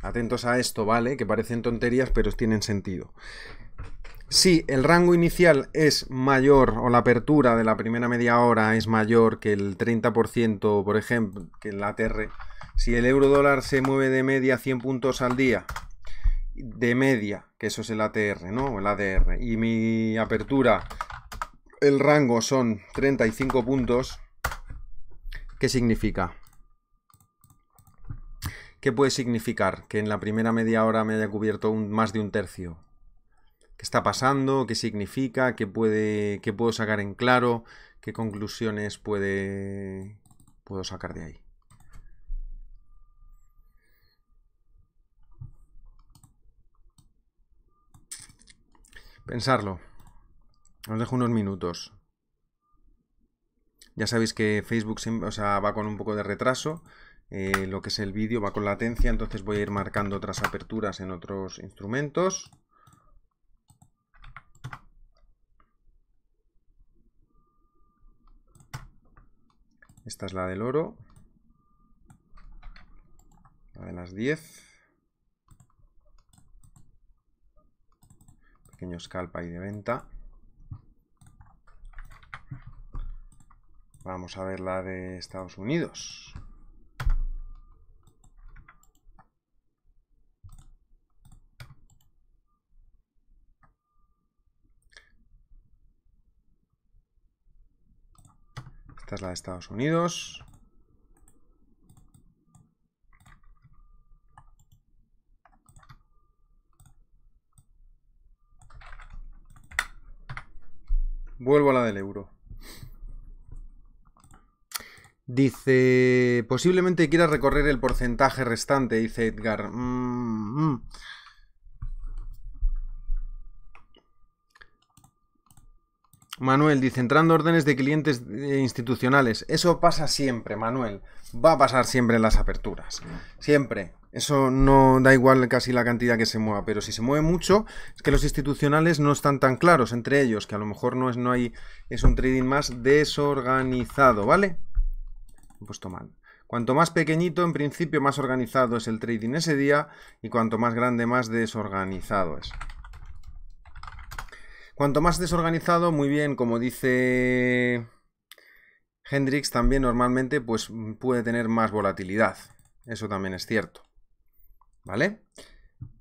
Speaker 1: Atentos a esto, ¿vale? Que parecen tonterías, pero tienen sentido. Si el rango inicial es mayor o la apertura de la primera media hora es mayor que el 30%, por ejemplo, que el ATR, si el euro dólar se mueve de media 100 puntos al día, de media, que eso es el ATR, ¿no? el ADR, y mi apertura, el rango son 35 puntos, ¿qué significa? ¿Qué puede significar que en la primera media hora me haya cubierto más de un tercio? ¿Qué está pasando? ¿Qué significa? ¿Qué, puede, puedo sacar en claro? ¿Qué conclusiones puede, puedo sacar de ahí? Pensarlo. Os dejo unos minutos. Ya sabéis que Facebook va con un poco de retraso eh, lo que es el vídeo va con latencia, entonces voy a ir marcando otras aperturas en otros instrumentos. Esta es la del oro. La de las 10. Pequeño scalp ahí de venta. Vamos a ver la de Estados Unidos. Esta es la de Estados Unidos. Vuelvo a la del euro. Dice, posiblemente quiera recorrer el porcentaje restante, dice Edgar. Mm, mm. Manuel dice, entrando órdenes de clientes eh, institucionales. Eso pasa siempre, Manuel. Va a pasar siempre en las aperturas. Siempre. Eso no da igual casi la cantidad que se mueva, pero si se mueve mucho, es que los institucionales no están tan claros entre ellos, que a lo mejor no es, no hay, es un trading más desorganizado, ¿vale? He puesto mal. Cuanto más pequeñito, en principio, más organizado es el trading ese día, y cuanto más grande, más desorganizado es. Cuanto más desorganizado, muy bien, como dice Hendrix, también normalmente pues, puede tener más volatilidad. Eso también es cierto. ¿Vale?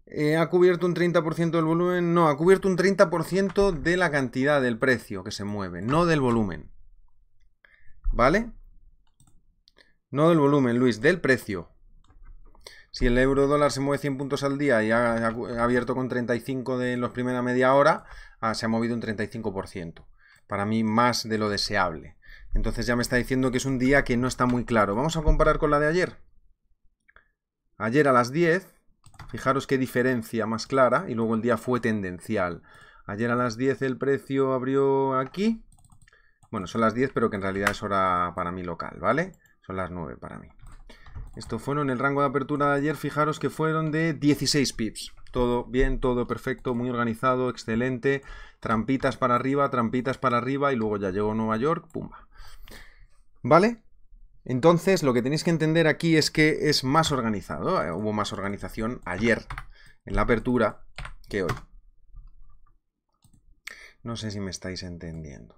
Speaker 1: Eh, ¿Ha cubierto un 30% del volumen? No, ha cubierto un 30% de la cantidad del precio que se mueve, no del volumen. ¿Vale? No del volumen, Luis, del precio. Si el euro dólar se mueve 100 puntos al día y ha, abierto con 35 de los primera media hora, ah, se ha movido un 35%. Para mí, más de lo deseable. Entonces ya me está diciendo que es un día que no está muy claro. Vamos a comparar con la de ayer. Ayer a las 10, fijaros qué diferencia más clara, y luego el día fue tendencial. Ayer a las 10 el precio abrió aquí. Bueno, son las 10, pero que en realidad es hora para mí local, ¿vale? Son las 9 para mí. Esto fueron el rango de apertura de ayer, fijaros que fueron de 16 pips. Todo bien, todo perfecto, muy organizado, excelente. Trampitas para arriba, trampitas para arriba y luego ya llegó Nueva York, pumba. ¿Vale? Entonces lo que tenéis que entender aquí es que es más organizado. Eh, hubo más organización ayer en la apertura que hoy. No sé si me estáis entendiendo.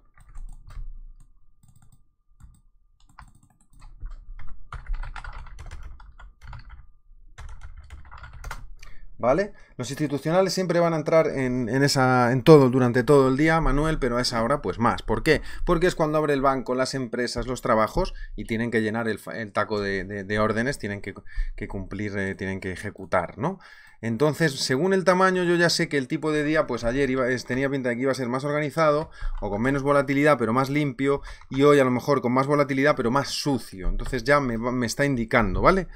Speaker 1: ¿vale? Los institucionales siempre van a entrar en, esa, en todo, durante todo el día, Manuel, pero a esa hora pues más. ¿Por qué? Porque es cuando abre el banco, las empresas, los trabajos y tienen que llenar el, taco de, órdenes, tienen que, cumplir, eh, tienen que ejecutar, ¿no? Entonces, según el tamaño, yo ya sé que el tipo de día, pues ayer iba, tenía pinta de que iba a ser más organizado, o con menos volatilidad, pero más limpio, y hoy a lo mejor con más volatilidad, pero más sucio. Entonces ya me, me está indicando, ¿vale?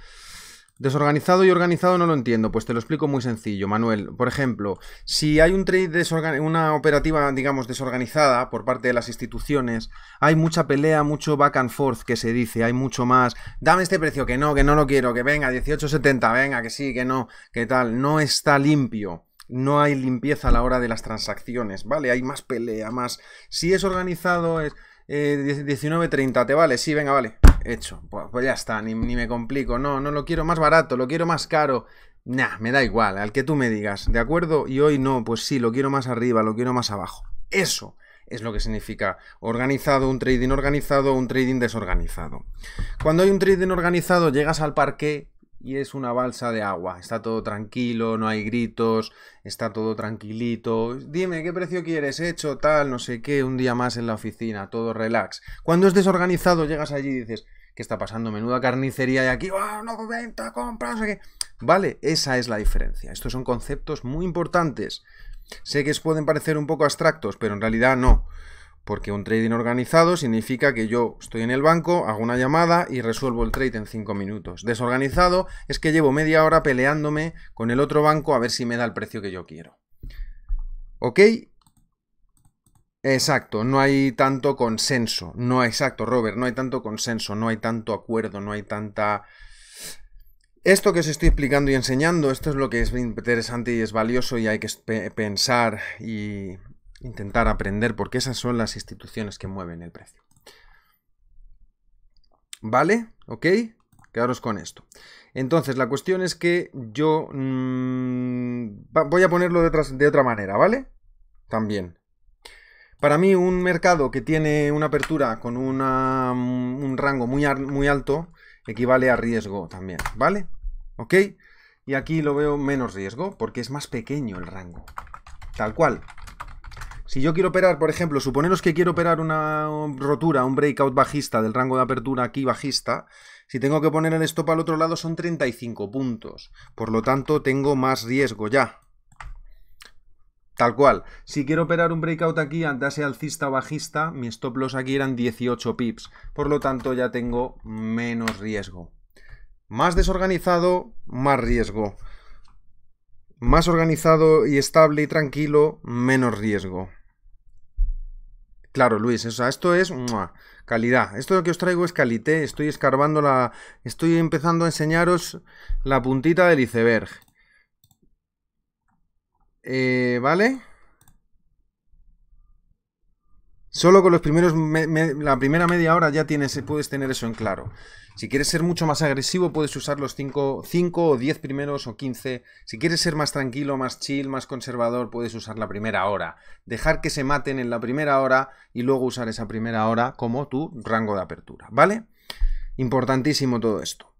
Speaker 1: Desorganizado y organizado no lo entiendo, pues te lo explico muy sencillo, Manuel. Por ejemplo, si hay un trade una operativa, digamos, desorganizada por parte de las instituciones, hay mucha pelea, mucho back and forth que se dice, hay mucho más, dame este precio, que no, que no lo quiero, que venga, 18.70, venga, que sí, que no, que tal, no está limpio no hay limpieza a la hora de las transacciones, ¿vale? Hay más pelea, más... Si es organizado, es eh, diecinueve 19.30, ¿te vale? Sí, venga, vale hecho. Pues, ya está, ni, ni, me complico. No, no lo quiero más barato, lo quiero más caro. Nah, me da igual, al que tú me digas, ¿de acuerdo? Y hoy no, pues sí, lo quiero más arriba, lo quiero más abajo. Eso es lo que significa organizado, un trading organizado, un trading desorganizado. Cuando hay un trading organizado, llegas al parque y es una balsa de agua. Está todo tranquilo, no hay gritos, está todo tranquilito. Dime, ¿qué precio quieres? hecho tal, no sé qué, un día más en la oficina, todo relax. Cuando es desorganizado, llegas allí y dices, ¿qué está pasando? Menuda carnicería y aquí, no venta, compra, no sé qué! Vale, esa es la diferencia. Estos son conceptos muy importantes. Sé que os pueden parecer un poco abstractos, pero en realidad no. Porque un trading organizado significa que yo estoy en el banco, hago una llamada y resuelvo el trade en 5 minutos. Desorganizado es que llevo media hora peleándome con el otro banco a ver si me da el precio que yo quiero. ¿Ok? Exacto, no hay tanto consenso. No, exacto, Robert, no hay tanto consenso, no hay tanto acuerdo, no hay tanta... Esto que os estoy explicando y enseñando, esto es lo que es interesante y es valioso y hay que pensar y intentar aprender porque esas son las instituciones que mueven el precio. ¿Vale? ¿Ok? Quedaros con esto. Entonces, la cuestión es que yo mm, voy a ponerlo de otra, de otra manera, ¿vale? También. Para mí, un mercado que tiene una apertura con mm, un rango muy, muy alto equivale a riesgo también, ¿vale? ¿Ok? Y aquí lo veo menos riesgo porque es más pequeño el rango. Tal cual, si yo quiero operar, por ejemplo, suponeros que quiero operar una rotura, un breakout bajista del rango de apertura aquí bajista, si tengo que poner el stop al otro lado son 35 puntos. Por lo tanto, tengo más riesgo ya. Tal cual. Si quiero operar un breakout aquí ante ese alcista o bajista, mi stop loss aquí eran 18 pips. Por lo tanto, ya tengo menos riesgo. Más desorganizado, más riesgo. Más organizado y estable y tranquilo, menos riesgo. Claro, Luis, o esto es calidad. Esto que os traigo es calité. Estoy escarbando la. Estoy empezando a enseñaros la puntita del iceberg. Eh, ¿Vale? Solo con los primeros la primera media hora ya tienes, puedes tener eso en claro. Si quieres ser mucho más agresivo, puedes usar los 5 o 10 primeros o 15. Si quieres ser más tranquilo, más chill, más conservador, puedes usar la primera hora. Dejar que se maten en la primera hora y luego usar esa primera hora como tu rango de apertura, ¿vale? Importantísimo todo esto.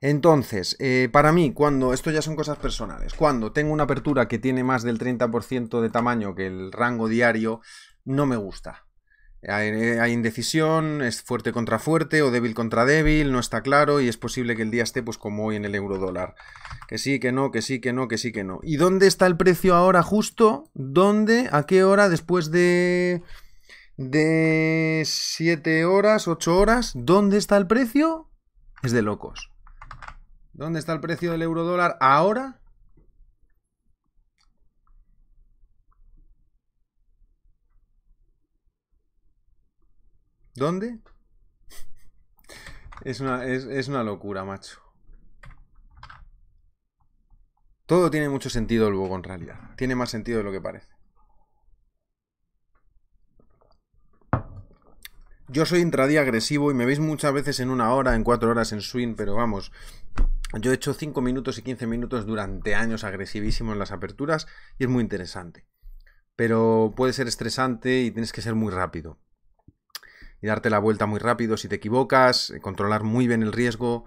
Speaker 1: Entonces, eh, para mí, cuando, esto ya son cosas personales, cuando tengo una apertura que tiene más del 30% de tamaño que el rango diario, no me gusta. Eh, hay, indecisión, es fuerte contra fuerte o débil contra débil, no está claro y es posible que el día esté pues como hoy en el euro dólar. Que sí, que no, que sí, que no, que sí, que no. ¿Y dónde está el precio ahora justo? ¿Dónde? ¿A qué hora? Después de... de 7 horas, 8 horas. ¿Dónde está el precio? Es de locos. ¿Dónde está el precio del euro dólar ahora? ¿Dónde? Es una, locura, macho. Todo tiene mucho sentido el en realidad. Tiene más sentido de lo que parece. Yo soy intradía agresivo y me veis muchas veces en una hora, en cuatro horas en swing, pero vamos, yo he hecho cinco minutos y quince minutos durante años agresivísimo en las aperturas y es muy interesante. Pero puede ser estresante y tienes que ser muy rápido y darte la vuelta muy rápido si te equivocas, eh, controlar muy bien el riesgo.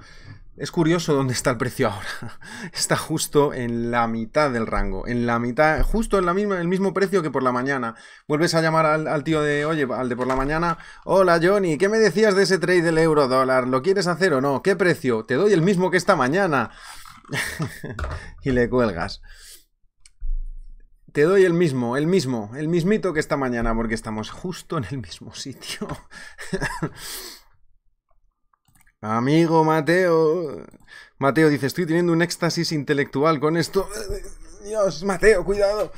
Speaker 1: Es curioso dónde está el precio ahora. Está justo en la mitad del rango. En la mitad, justo en la misma, el mismo precio que por la mañana. Vuelves a llamar al, al tío de, oye, al de por la mañana. Hola Johnny, ¿qué me decías de ese trade del euro dólar? ¿Lo quieres hacer o no? ¿Qué precio? Te doy el mismo que esta mañana. y le cuelgas. Te doy el mismo, el mismo, el mismito que esta mañana, porque estamos justo en el mismo sitio. Amigo Mateo. Mateo dice, estoy teniendo un éxtasis intelectual con esto. Dios, Mateo, cuidado.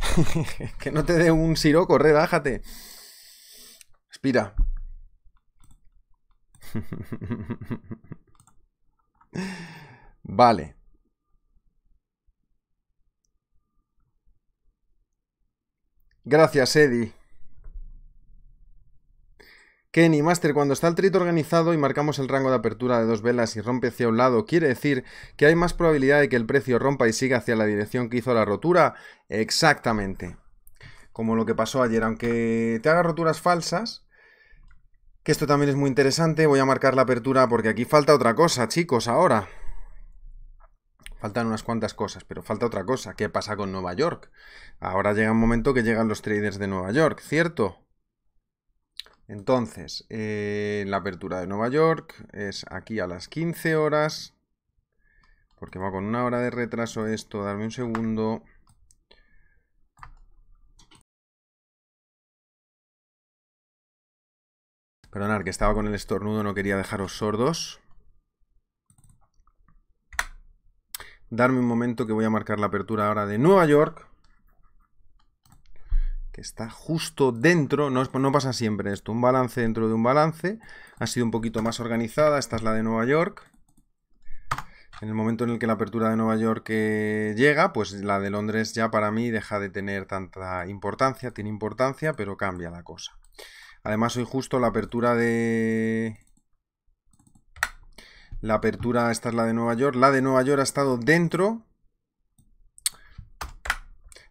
Speaker 1: que no te dé un siroco, relájate. Respira. vale. Gracias, Eddie. Kenny Master, cuando está el trito organizado y marcamos el rango de apertura de dos velas y rompe hacia un lado, ¿quiere decir que hay más probabilidad de que el precio rompa y siga hacia la dirección que hizo la rotura? Exactamente. Como lo que pasó ayer, aunque te haga roturas falsas, que esto también es muy interesante, voy a marcar la apertura porque aquí falta otra cosa, chicos, ahora. Faltan unas cuantas cosas, pero falta otra cosa. ¿Qué pasa con Nueva York? Ahora llega un momento que llegan los traders de Nueva York, ¿cierto? Entonces, eh, la apertura de Nueva York es aquí a las 15 horas. Porque va con una hora de retraso esto. Darme un segundo. Perdonad que estaba con el estornudo, no quería dejaros sordos. Darme un momento que voy a marcar la apertura ahora de Nueva York. Que está justo dentro, no, no pasa siempre esto, un balance dentro de un balance. Ha sido un poquito más organizada, esta es la de Nueva York. En el momento en el que la apertura de Nueva York eh, llega, pues la de Londres ya para mí deja de tener tanta importancia, tiene importancia, pero cambia la cosa. Además hoy justo la apertura de, la apertura, esta es la de Nueva York. La de Nueva York ha estado dentro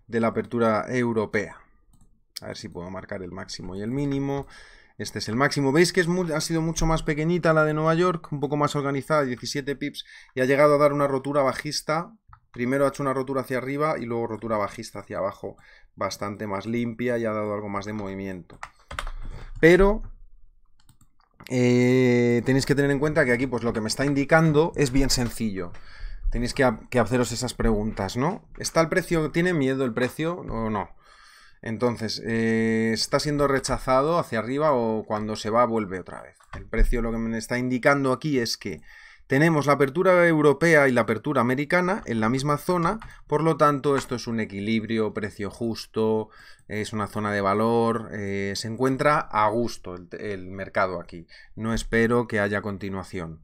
Speaker 1: de la apertura europea. A ver si puedo marcar el máximo y el mínimo. Este es el máximo. Veis que ha sido mucho más pequeñita la de Nueva York, un poco más organizada, 17 pips, y ha llegado a dar una rotura bajista. Primero ha hecho una rotura hacia arriba y luego rotura bajista hacia abajo, bastante más limpia y ha dado algo más de movimiento. Pero eh, tenéis que tener en cuenta que aquí pues lo que me está indicando es bien sencillo. Tenéis que, haceros esas preguntas, ¿no? ¿Está el precio, tiene miedo el precio o no? Entonces, eh, está siendo rechazado hacia arriba o cuando se va vuelve otra vez. El precio lo que me está indicando aquí es que tenemos la apertura europea y la apertura americana en la misma zona, por lo tanto esto es un equilibrio, precio justo, es una zona de valor, eh, se encuentra a gusto el, mercado aquí. No espero que haya continuación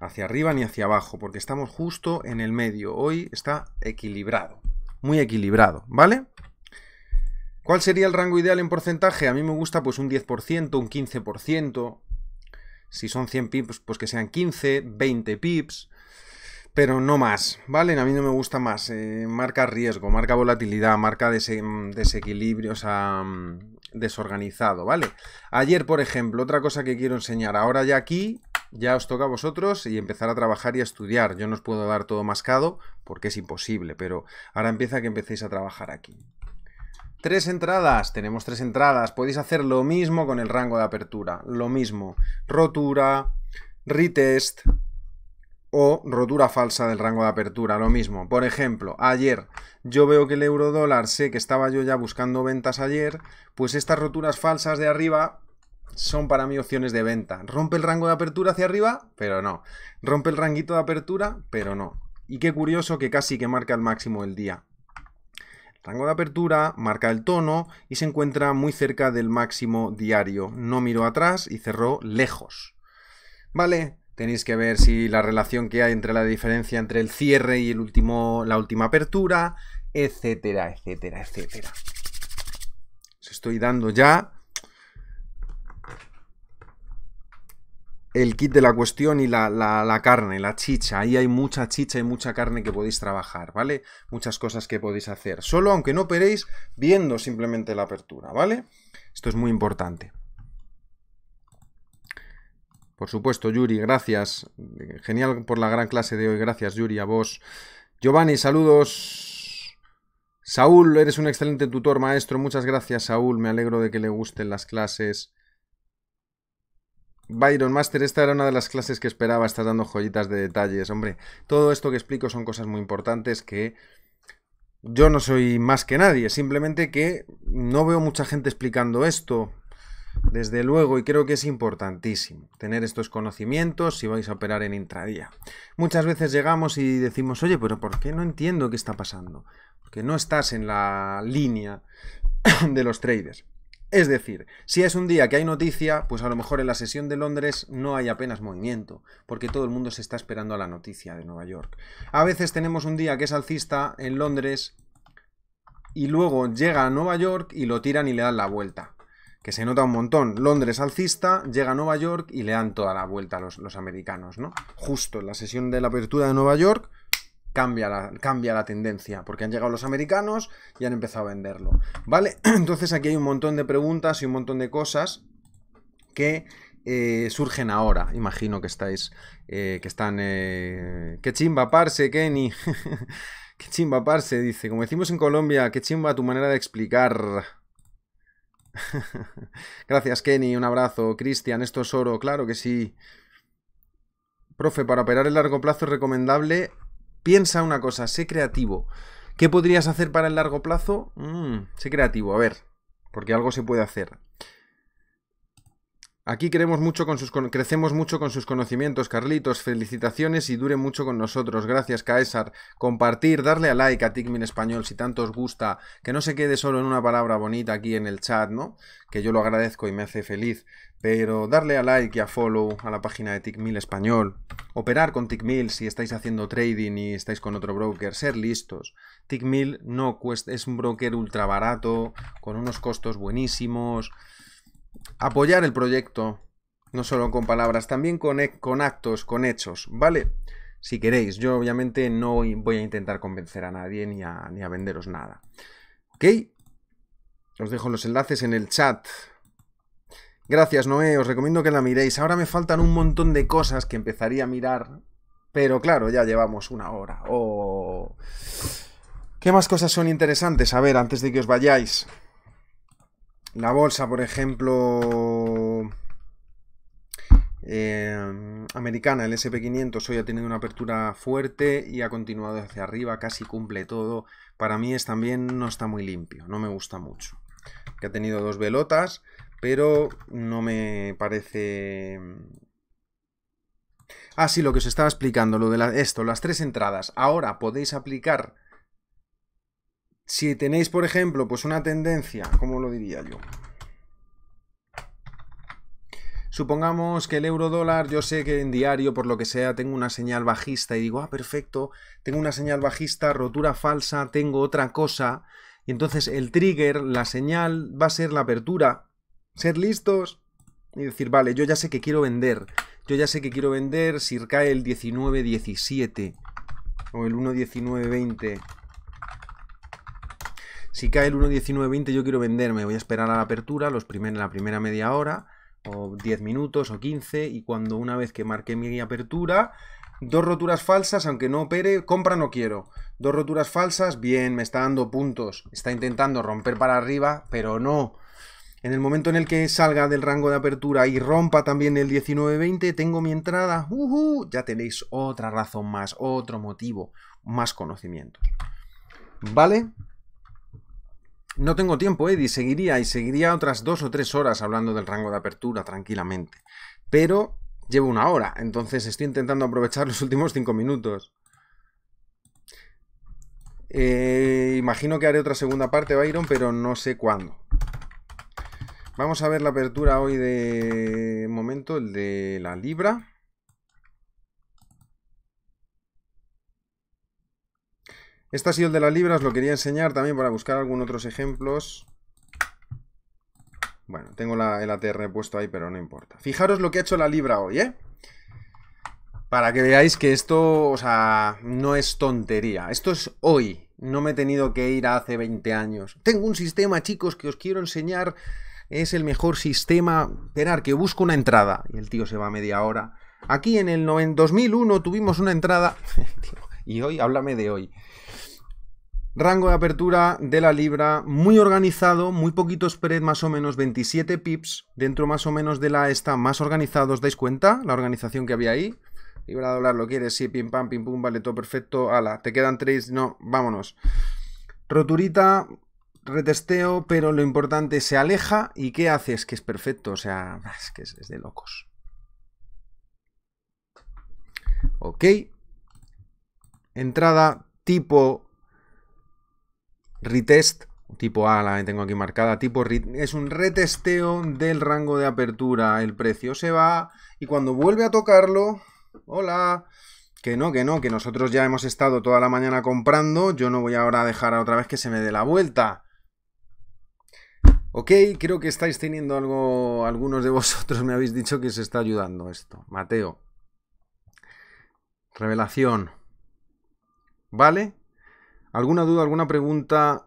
Speaker 1: hacia arriba ni hacia abajo, porque estamos justo en el medio. Hoy está equilibrado, muy equilibrado, ¿vale? ¿Cuál sería el rango ideal en porcentaje? A mí me gusta pues un 10%, un 15%, si son 100 pips, pues, pues que sean 15, 20 pips, pero no más, ¿vale? A mí no me gusta más. Eh, marca riesgo, marca volatilidad, marca mm, desequilibrio, o sea, mm, desorganizado, ¿vale? Ayer, por ejemplo, otra cosa que quiero enseñar, ahora ya aquí, ya os toca a vosotros y empezar a trabajar y a estudiar. Yo no os puedo dar todo mascado porque es imposible, pero ahora empieza que empecéis a trabajar aquí. Tres entradas, tenemos tres entradas. Podéis hacer lo mismo con el rango de apertura. Lo mismo. Rotura, retest o rotura falsa del rango de apertura. Lo mismo. Por ejemplo, ayer yo veo que el euro dólar, sé que estaba yo ya buscando ventas ayer, pues estas roturas falsas de arriba son para mí opciones de venta. Rompe el rango de apertura hacia arriba, pero no. Rompe el ranguito de apertura, pero no. Y qué curioso que casi que marca el máximo del día. Rango de apertura, marca el tono y se encuentra muy cerca del máximo diario. No miró atrás y cerró lejos. Vale, tenéis que ver si la relación que hay entre la diferencia entre el cierre y el último, la última apertura, etcétera, etcétera, etcétera. Se estoy dando ya el kit de la cuestión y la, carne, la chicha. Ahí hay mucha chicha y mucha carne que podéis trabajar, ¿vale? Muchas cosas que podéis hacer. Solo aunque no operéis, viendo simplemente la apertura, ¿vale? Esto es muy importante. Por supuesto, Yuri, gracias. Genial por la gran clase de hoy. Gracias, Yuri, a vos. Giovanni, saludos. Saúl, eres un excelente tutor, maestro. Muchas gracias, Saúl. Me alegro de que le gusten las clases. Byron Master, esta era una de las clases que esperaba, estás dando joyitas de detalles, hombre. Todo esto que explico son cosas muy importantes que yo no soy más que nadie, simplemente que no veo mucha gente explicando esto, desde luego, y creo que es importantísimo tener estos conocimientos si vais a operar en intradía. Muchas veces llegamos y decimos, oye, pero ¿por qué no entiendo qué está pasando? Porque no estás en la línea de los traders. Es decir, si es un día que hay noticia, pues a lo mejor en la sesión de Londres no hay apenas movimiento, porque todo el mundo se está esperando a la noticia de Nueva York. A veces tenemos un día que es alcista en Londres y luego llega a Nueva York y lo tiran y le dan la vuelta. Que se nota un montón. Londres alcista, llega a Nueva York y le dan toda la vuelta a los, los americanos, ¿no? Justo en la sesión de la apertura de Nueva York cambia la, tendencia, porque han llegado los americanos y han empezado a venderlo. ¿Vale? Entonces aquí hay un montón de preguntas y un montón de cosas que eh, surgen ahora. Imagino que estáis, eh, que están, eh, ¡Qué chimba parse, Kenny. ¡Qué chimba parse, dice. Como decimos en Colombia, que chimba tu manera de explicar. Gracias, Kenny. Un abrazo. Cristian, esto es oro. Claro que sí. Profe, para operar el largo plazo es recomendable Piensa una cosa, sé creativo. ¿Qué podrías hacer para el largo plazo? Mm, sé creativo, a ver, porque algo se puede hacer. Aquí mucho con sus, crecemos mucho con sus conocimientos, Carlitos. Felicitaciones y dure mucho con nosotros. Gracias, Caesar. Compartir, darle a like a Tickmill Español si tanto os gusta. Que no se quede solo en una palabra bonita aquí en el chat, ¿no? Que yo lo agradezco y me hace feliz. Pero darle a like y a follow a la página de Tickmill Español. Operar con Tickmill si estáis haciendo trading y estáis con otro broker. Ser listos. Tickmill no es un broker ultra barato, con unos costos buenísimos apoyar el proyecto, no solo con palabras, también con, e, con actos, con hechos, ¿vale? Si queréis, yo obviamente no voy a intentar convencer a nadie ni a, venderos nada. ¿Ok? Os dejo los enlaces en el chat. Gracias, Noé. Os recomiendo que la miréis. Ahora me faltan un montón de cosas que empezaría a mirar. Pero claro, ya llevamos una hora. Oh. ¿Qué más cosas son interesantes? A ver, antes de que os vayáis la bolsa, por ejemplo, eh, americana, el SP500, hoy ha tenido una apertura fuerte y ha continuado hacia arriba, casi cumple todo. Para mí es también no está muy limpio, no me gusta mucho. Que ha tenido dos velotas, pero no me parece... Ah, sí, lo que os estaba explicando, lo de esto, las tres entradas. Ahora podéis aplicar si tenéis, por ejemplo, pues una tendencia, ¿cómo lo diría yo? Supongamos que el euro dólar, yo sé que en diario, por lo que sea, tengo una señal bajista y digo, ah, perfecto, tengo una señal bajista, rotura falsa, tengo otra cosa. Y entonces el trigger, la señal, va a ser la apertura. Ser listos y decir, vale, yo ya sé que quiero vender. Yo ya sé que quiero vender si cae el 19-17 o el 1 si cae el 1.19.20 yo quiero venderme, voy a esperar a la apertura, los la primera media hora, o 10 minutos, o 15, y cuando una vez que marque mi apertura, dos roturas falsas, aunque no opere, compra no quiero. Dos roturas falsas, bien, me está dando puntos, está intentando romper para arriba, pero no. En el momento en el que salga del rango de apertura y rompa también el 19.20 tengo mi entrada. ya tenéis otra razón más, otro motivo, más conocimiento ¿Vale? No tengo tiempo, Eddie, ¿eh? seguiría y seguiría otras dos o tres horas hablando del rango de apertura tranquilamente. Pero llevo una hora, entonces estoy intentando aprovechar los últimos cinco minutos. Eh, imagino que haré otra segunda parte, Byron, pero no sé cuándo. Vamos a ver la apertura hoy de momento, el de la libra. Este ha sido el de las libras, lo quería enseñar también para buscar algunos otros ejemplos. Bueno, tengo la, el ATR puesto ahí, pero no importa. Fijaros lo que ha hecho la libra hoy, ¿eh? Para que veáis que esto, o sea, no es tontería. Esto es hoy. No me he tenido que ir hace 20 años. Tengo un sistema, chicos, que os quiero enseñar. Es el mejor sistema. Esperar, que busco una entrada. Y el tío se va a media hora. Aquí en el 2001 tuvimos una entrada. y hoy, háblame de hoy. Rango de apertura de la libra muy organizado, muy poquito spread, más o menos 27 pips. Dentro más o menos de la esta más organizado, ¿os dais cuenta? La organización que había ahí. Libra dólar lo quieres, sí, pim pam, pim pum, vale, todo perfecto. Ala, te quedan tres? no, vámonos. Roturita, retesteo, pero lo importante se aleja. ¿Y qué hace? Es Que es perfecto, o sea, es que es, es de locos. Ok. Entrada tipo retest, tipo A la tengo aquí marcada, tipo es un retesteo del rango de apertura, el precio se va y cuando vuelve a tocarlo, hola, que no, que no, que nosotros ya hemos estado toda la mañana comprando, yo no voy ahora a dejar a otra vez que se me dé la vuelta. Ok, creo que estáis teniendo algo, algunos de vosotros me habéis dicho que se está ayudando esto. Mateo. Revelación. ¿Vale? ¿Alguna duda, alguna pregunta?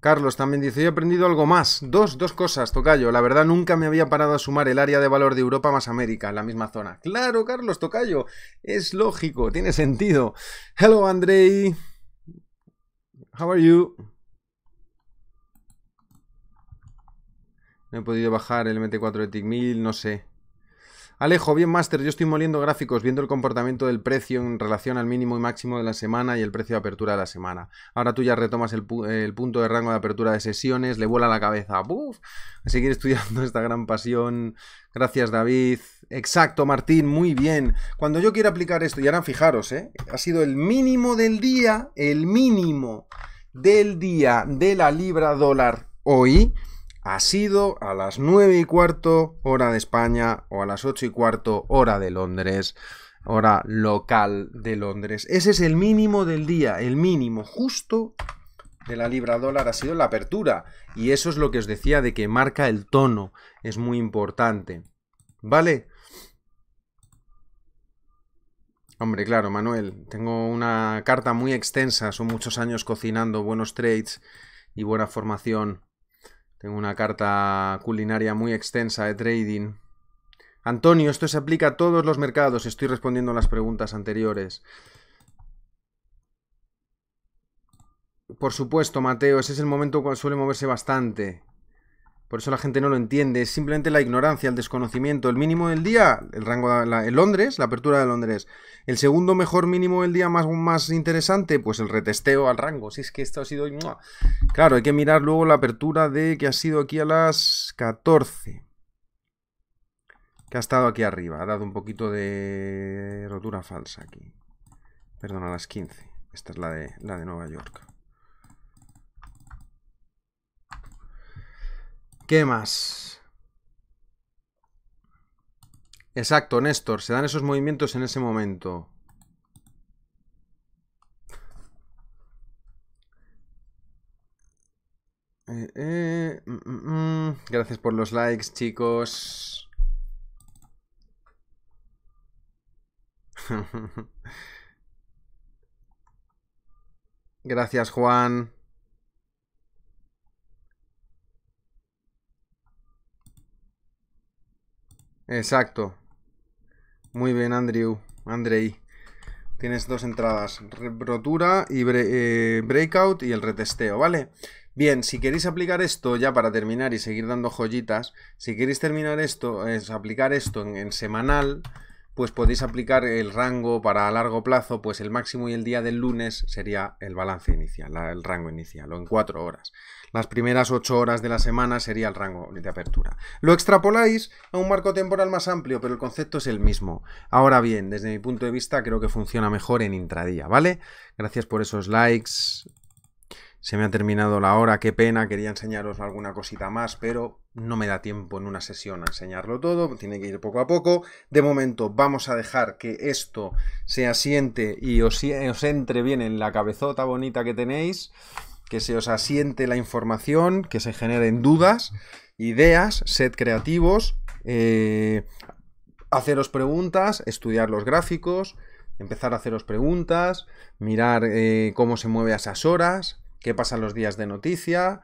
Speaker 1: Carlos también dice, he aprendido algo más. Dos, dos cosas, Tocayo. La verdad, nunca me había parado a sumar el área de valor de Europa más América, en la misma zona. Claro, Carlos, Tocayo. Es lógico, tiene sentido. Hello, Andrei. How are you? he podido bajar el MT4 de TIC 1000, no sé. Alejo, bien Master, yo estoy moliendo gráficos viendo el comportamiento del precio en relación al mínimo y máximo de la semana y el precio de apertura de la semana. Ahora tú ya retomas el, punto de rango de apertura de sesiones, le vuela la cabeza. ¡Buf! A seguir estudiando esta gran pasión. Gracias David. Exacto, Martín, muy bien. Cuando yo quiera aplicar esto, y ahora fijaros, ¿eh? ha sido el mínimo del día, el mínimo del día de la libra dólar hoy ha sido a las 9 y cuarto hora de España o a las 8 y cuarto hora de Londres, hora local de Londres. Ese es el mínimo del día, el mínimo justo de la libra dólar ha sido la apertura. Y eso es lo que os decía de que marca el tono, es muy importante. ¿Vale? Hombre, claro, Manuel, tengo una carta muy extensa, son muchos años cocinando buenos trades y buena formación tengo una carta culinaria muy extensa de trading. Antonio, esto se aplica a todos los mercados. Estoy respondiendo a las preguntas anteriores. Por supuesto, Mateo, ese es el momento cuando suele moverse bastante. Por eso la gente no lo entiende. Es simplemente la ignorancia, el desconocimiento. El mínimo del día, el rango de Londres, la apertura de Londres. El segundo mejor mínimo del día más, más interesante, pues el retesteo al rango. Si es que esto ha sido... Claro, hay que mirar luego la apertura de que ha sido aquí a las 14. Que ha estado aquí arriba. Ha dado un poquito de rotura falsa aquí. Perdón, a las 15. Esta es la de, la de Nueva York. ¿Qué más? Exacto, Néstor. Se dan esos movimientos en ese momento. Eh, eh, mm, mm, mm. gracias por los likes, chicos. gracias, Juan. Exacto. Muy bien, Andrew. Andrei. Tienes dos entradas, rotura y eh, breakout y el retesteo, ¿vale? Bien, si queréis aplicar esto, ya para terminar y seguir dando joyitas, si queréis terminar esto, es aplicar esto en, semanal, pues podéis aplicar el rango para largo plazo, pues el máximo y el día del lunes sería el balance inicial, el rango inicial, o en cuatro horas. Las primeras 8 horas de la semana sería el rango de apertura. Lo extrapoláis a un marco temporal más amplio, pero el concepto es el mismo. Ahora bien, desde mi punto de vista, creo que funciona mejor en intradía, ¿vale? Gracias por esos likes. Se me ha terminado la hora, qué pena, quería enseñaros alguna cosita más, pero no me da tiempo en una sesión a enseñarlo todo, tiene que ir poco a poco. De momento vamos a dejar que esto se asiente y os, os entre bien en la cabezota bonita que tenéis que se os asiente la información, que se generen dudas, ideas, sed creativos, eh, haceros preguntas, estudiar los gráficos, empezar a haceros preguntas, mirar eh, cómo se mueve a esas horas, qué pasa en los días de noticia,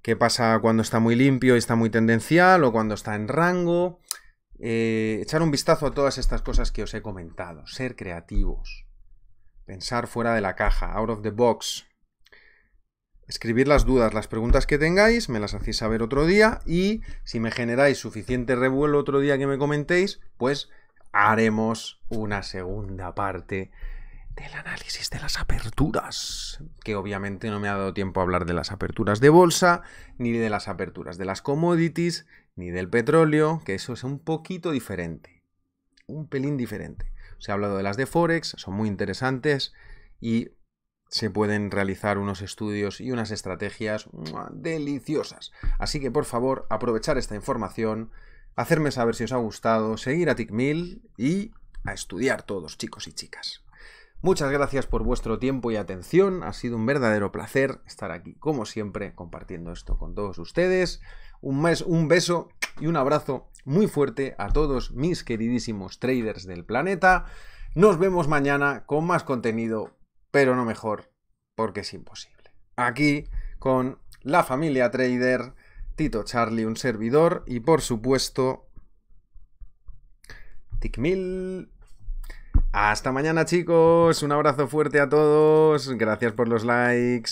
Speaker 1: qué pasa cuando está muy limpio y está muy tendencial o cuando está en rango. Eh, echar un vistazo a todas estas cosas que os he comentado, ser creativos, pensar fuera de la caja, out of the box, escribir las dudas, las preguntas que tengáis, me las hacéis saber otro día y si me generáis suficiente revuelo otro día que me comentéis, pues haremos una segunda parte del análisis de las aperturas, que obviamente no me ha dado tiempo a hablar de las aperturas de bolsa, ni de las aperturas de las commodities, ni del petróleo, que eso es un poquito diferente, un pelín diferente. Se ha hablado de las de Forex, son muy interesantes y se pueden realizar unos estudios y unas estrategias deliciosas. Así que por favor, aprovechar esta información, hacerme saber si os ha gustado, seguir a TICMIL y a estudiar todos, chicos y chicas. Muchas gracias por vuestro tiempo y atención. Ha sido un verdadero placer estar aquí, como siempre, compartiendo esto con todos ustedes. Un, mes, un beso y un abrazo muy fuerte a todos mis queridísimos traders del planeta. Nos vemos mañana con más contenido pero no mejor, porque es imposible. Aquí, con la familia trader, Tito Charlie, un servidor, y por supuesto, TicMil. Hasta mañana, chicos. Un abrazo fuerte a todos. Gracias por los likes.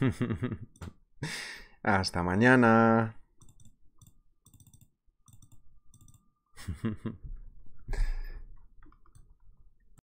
Speaker 1: Hasta mañana.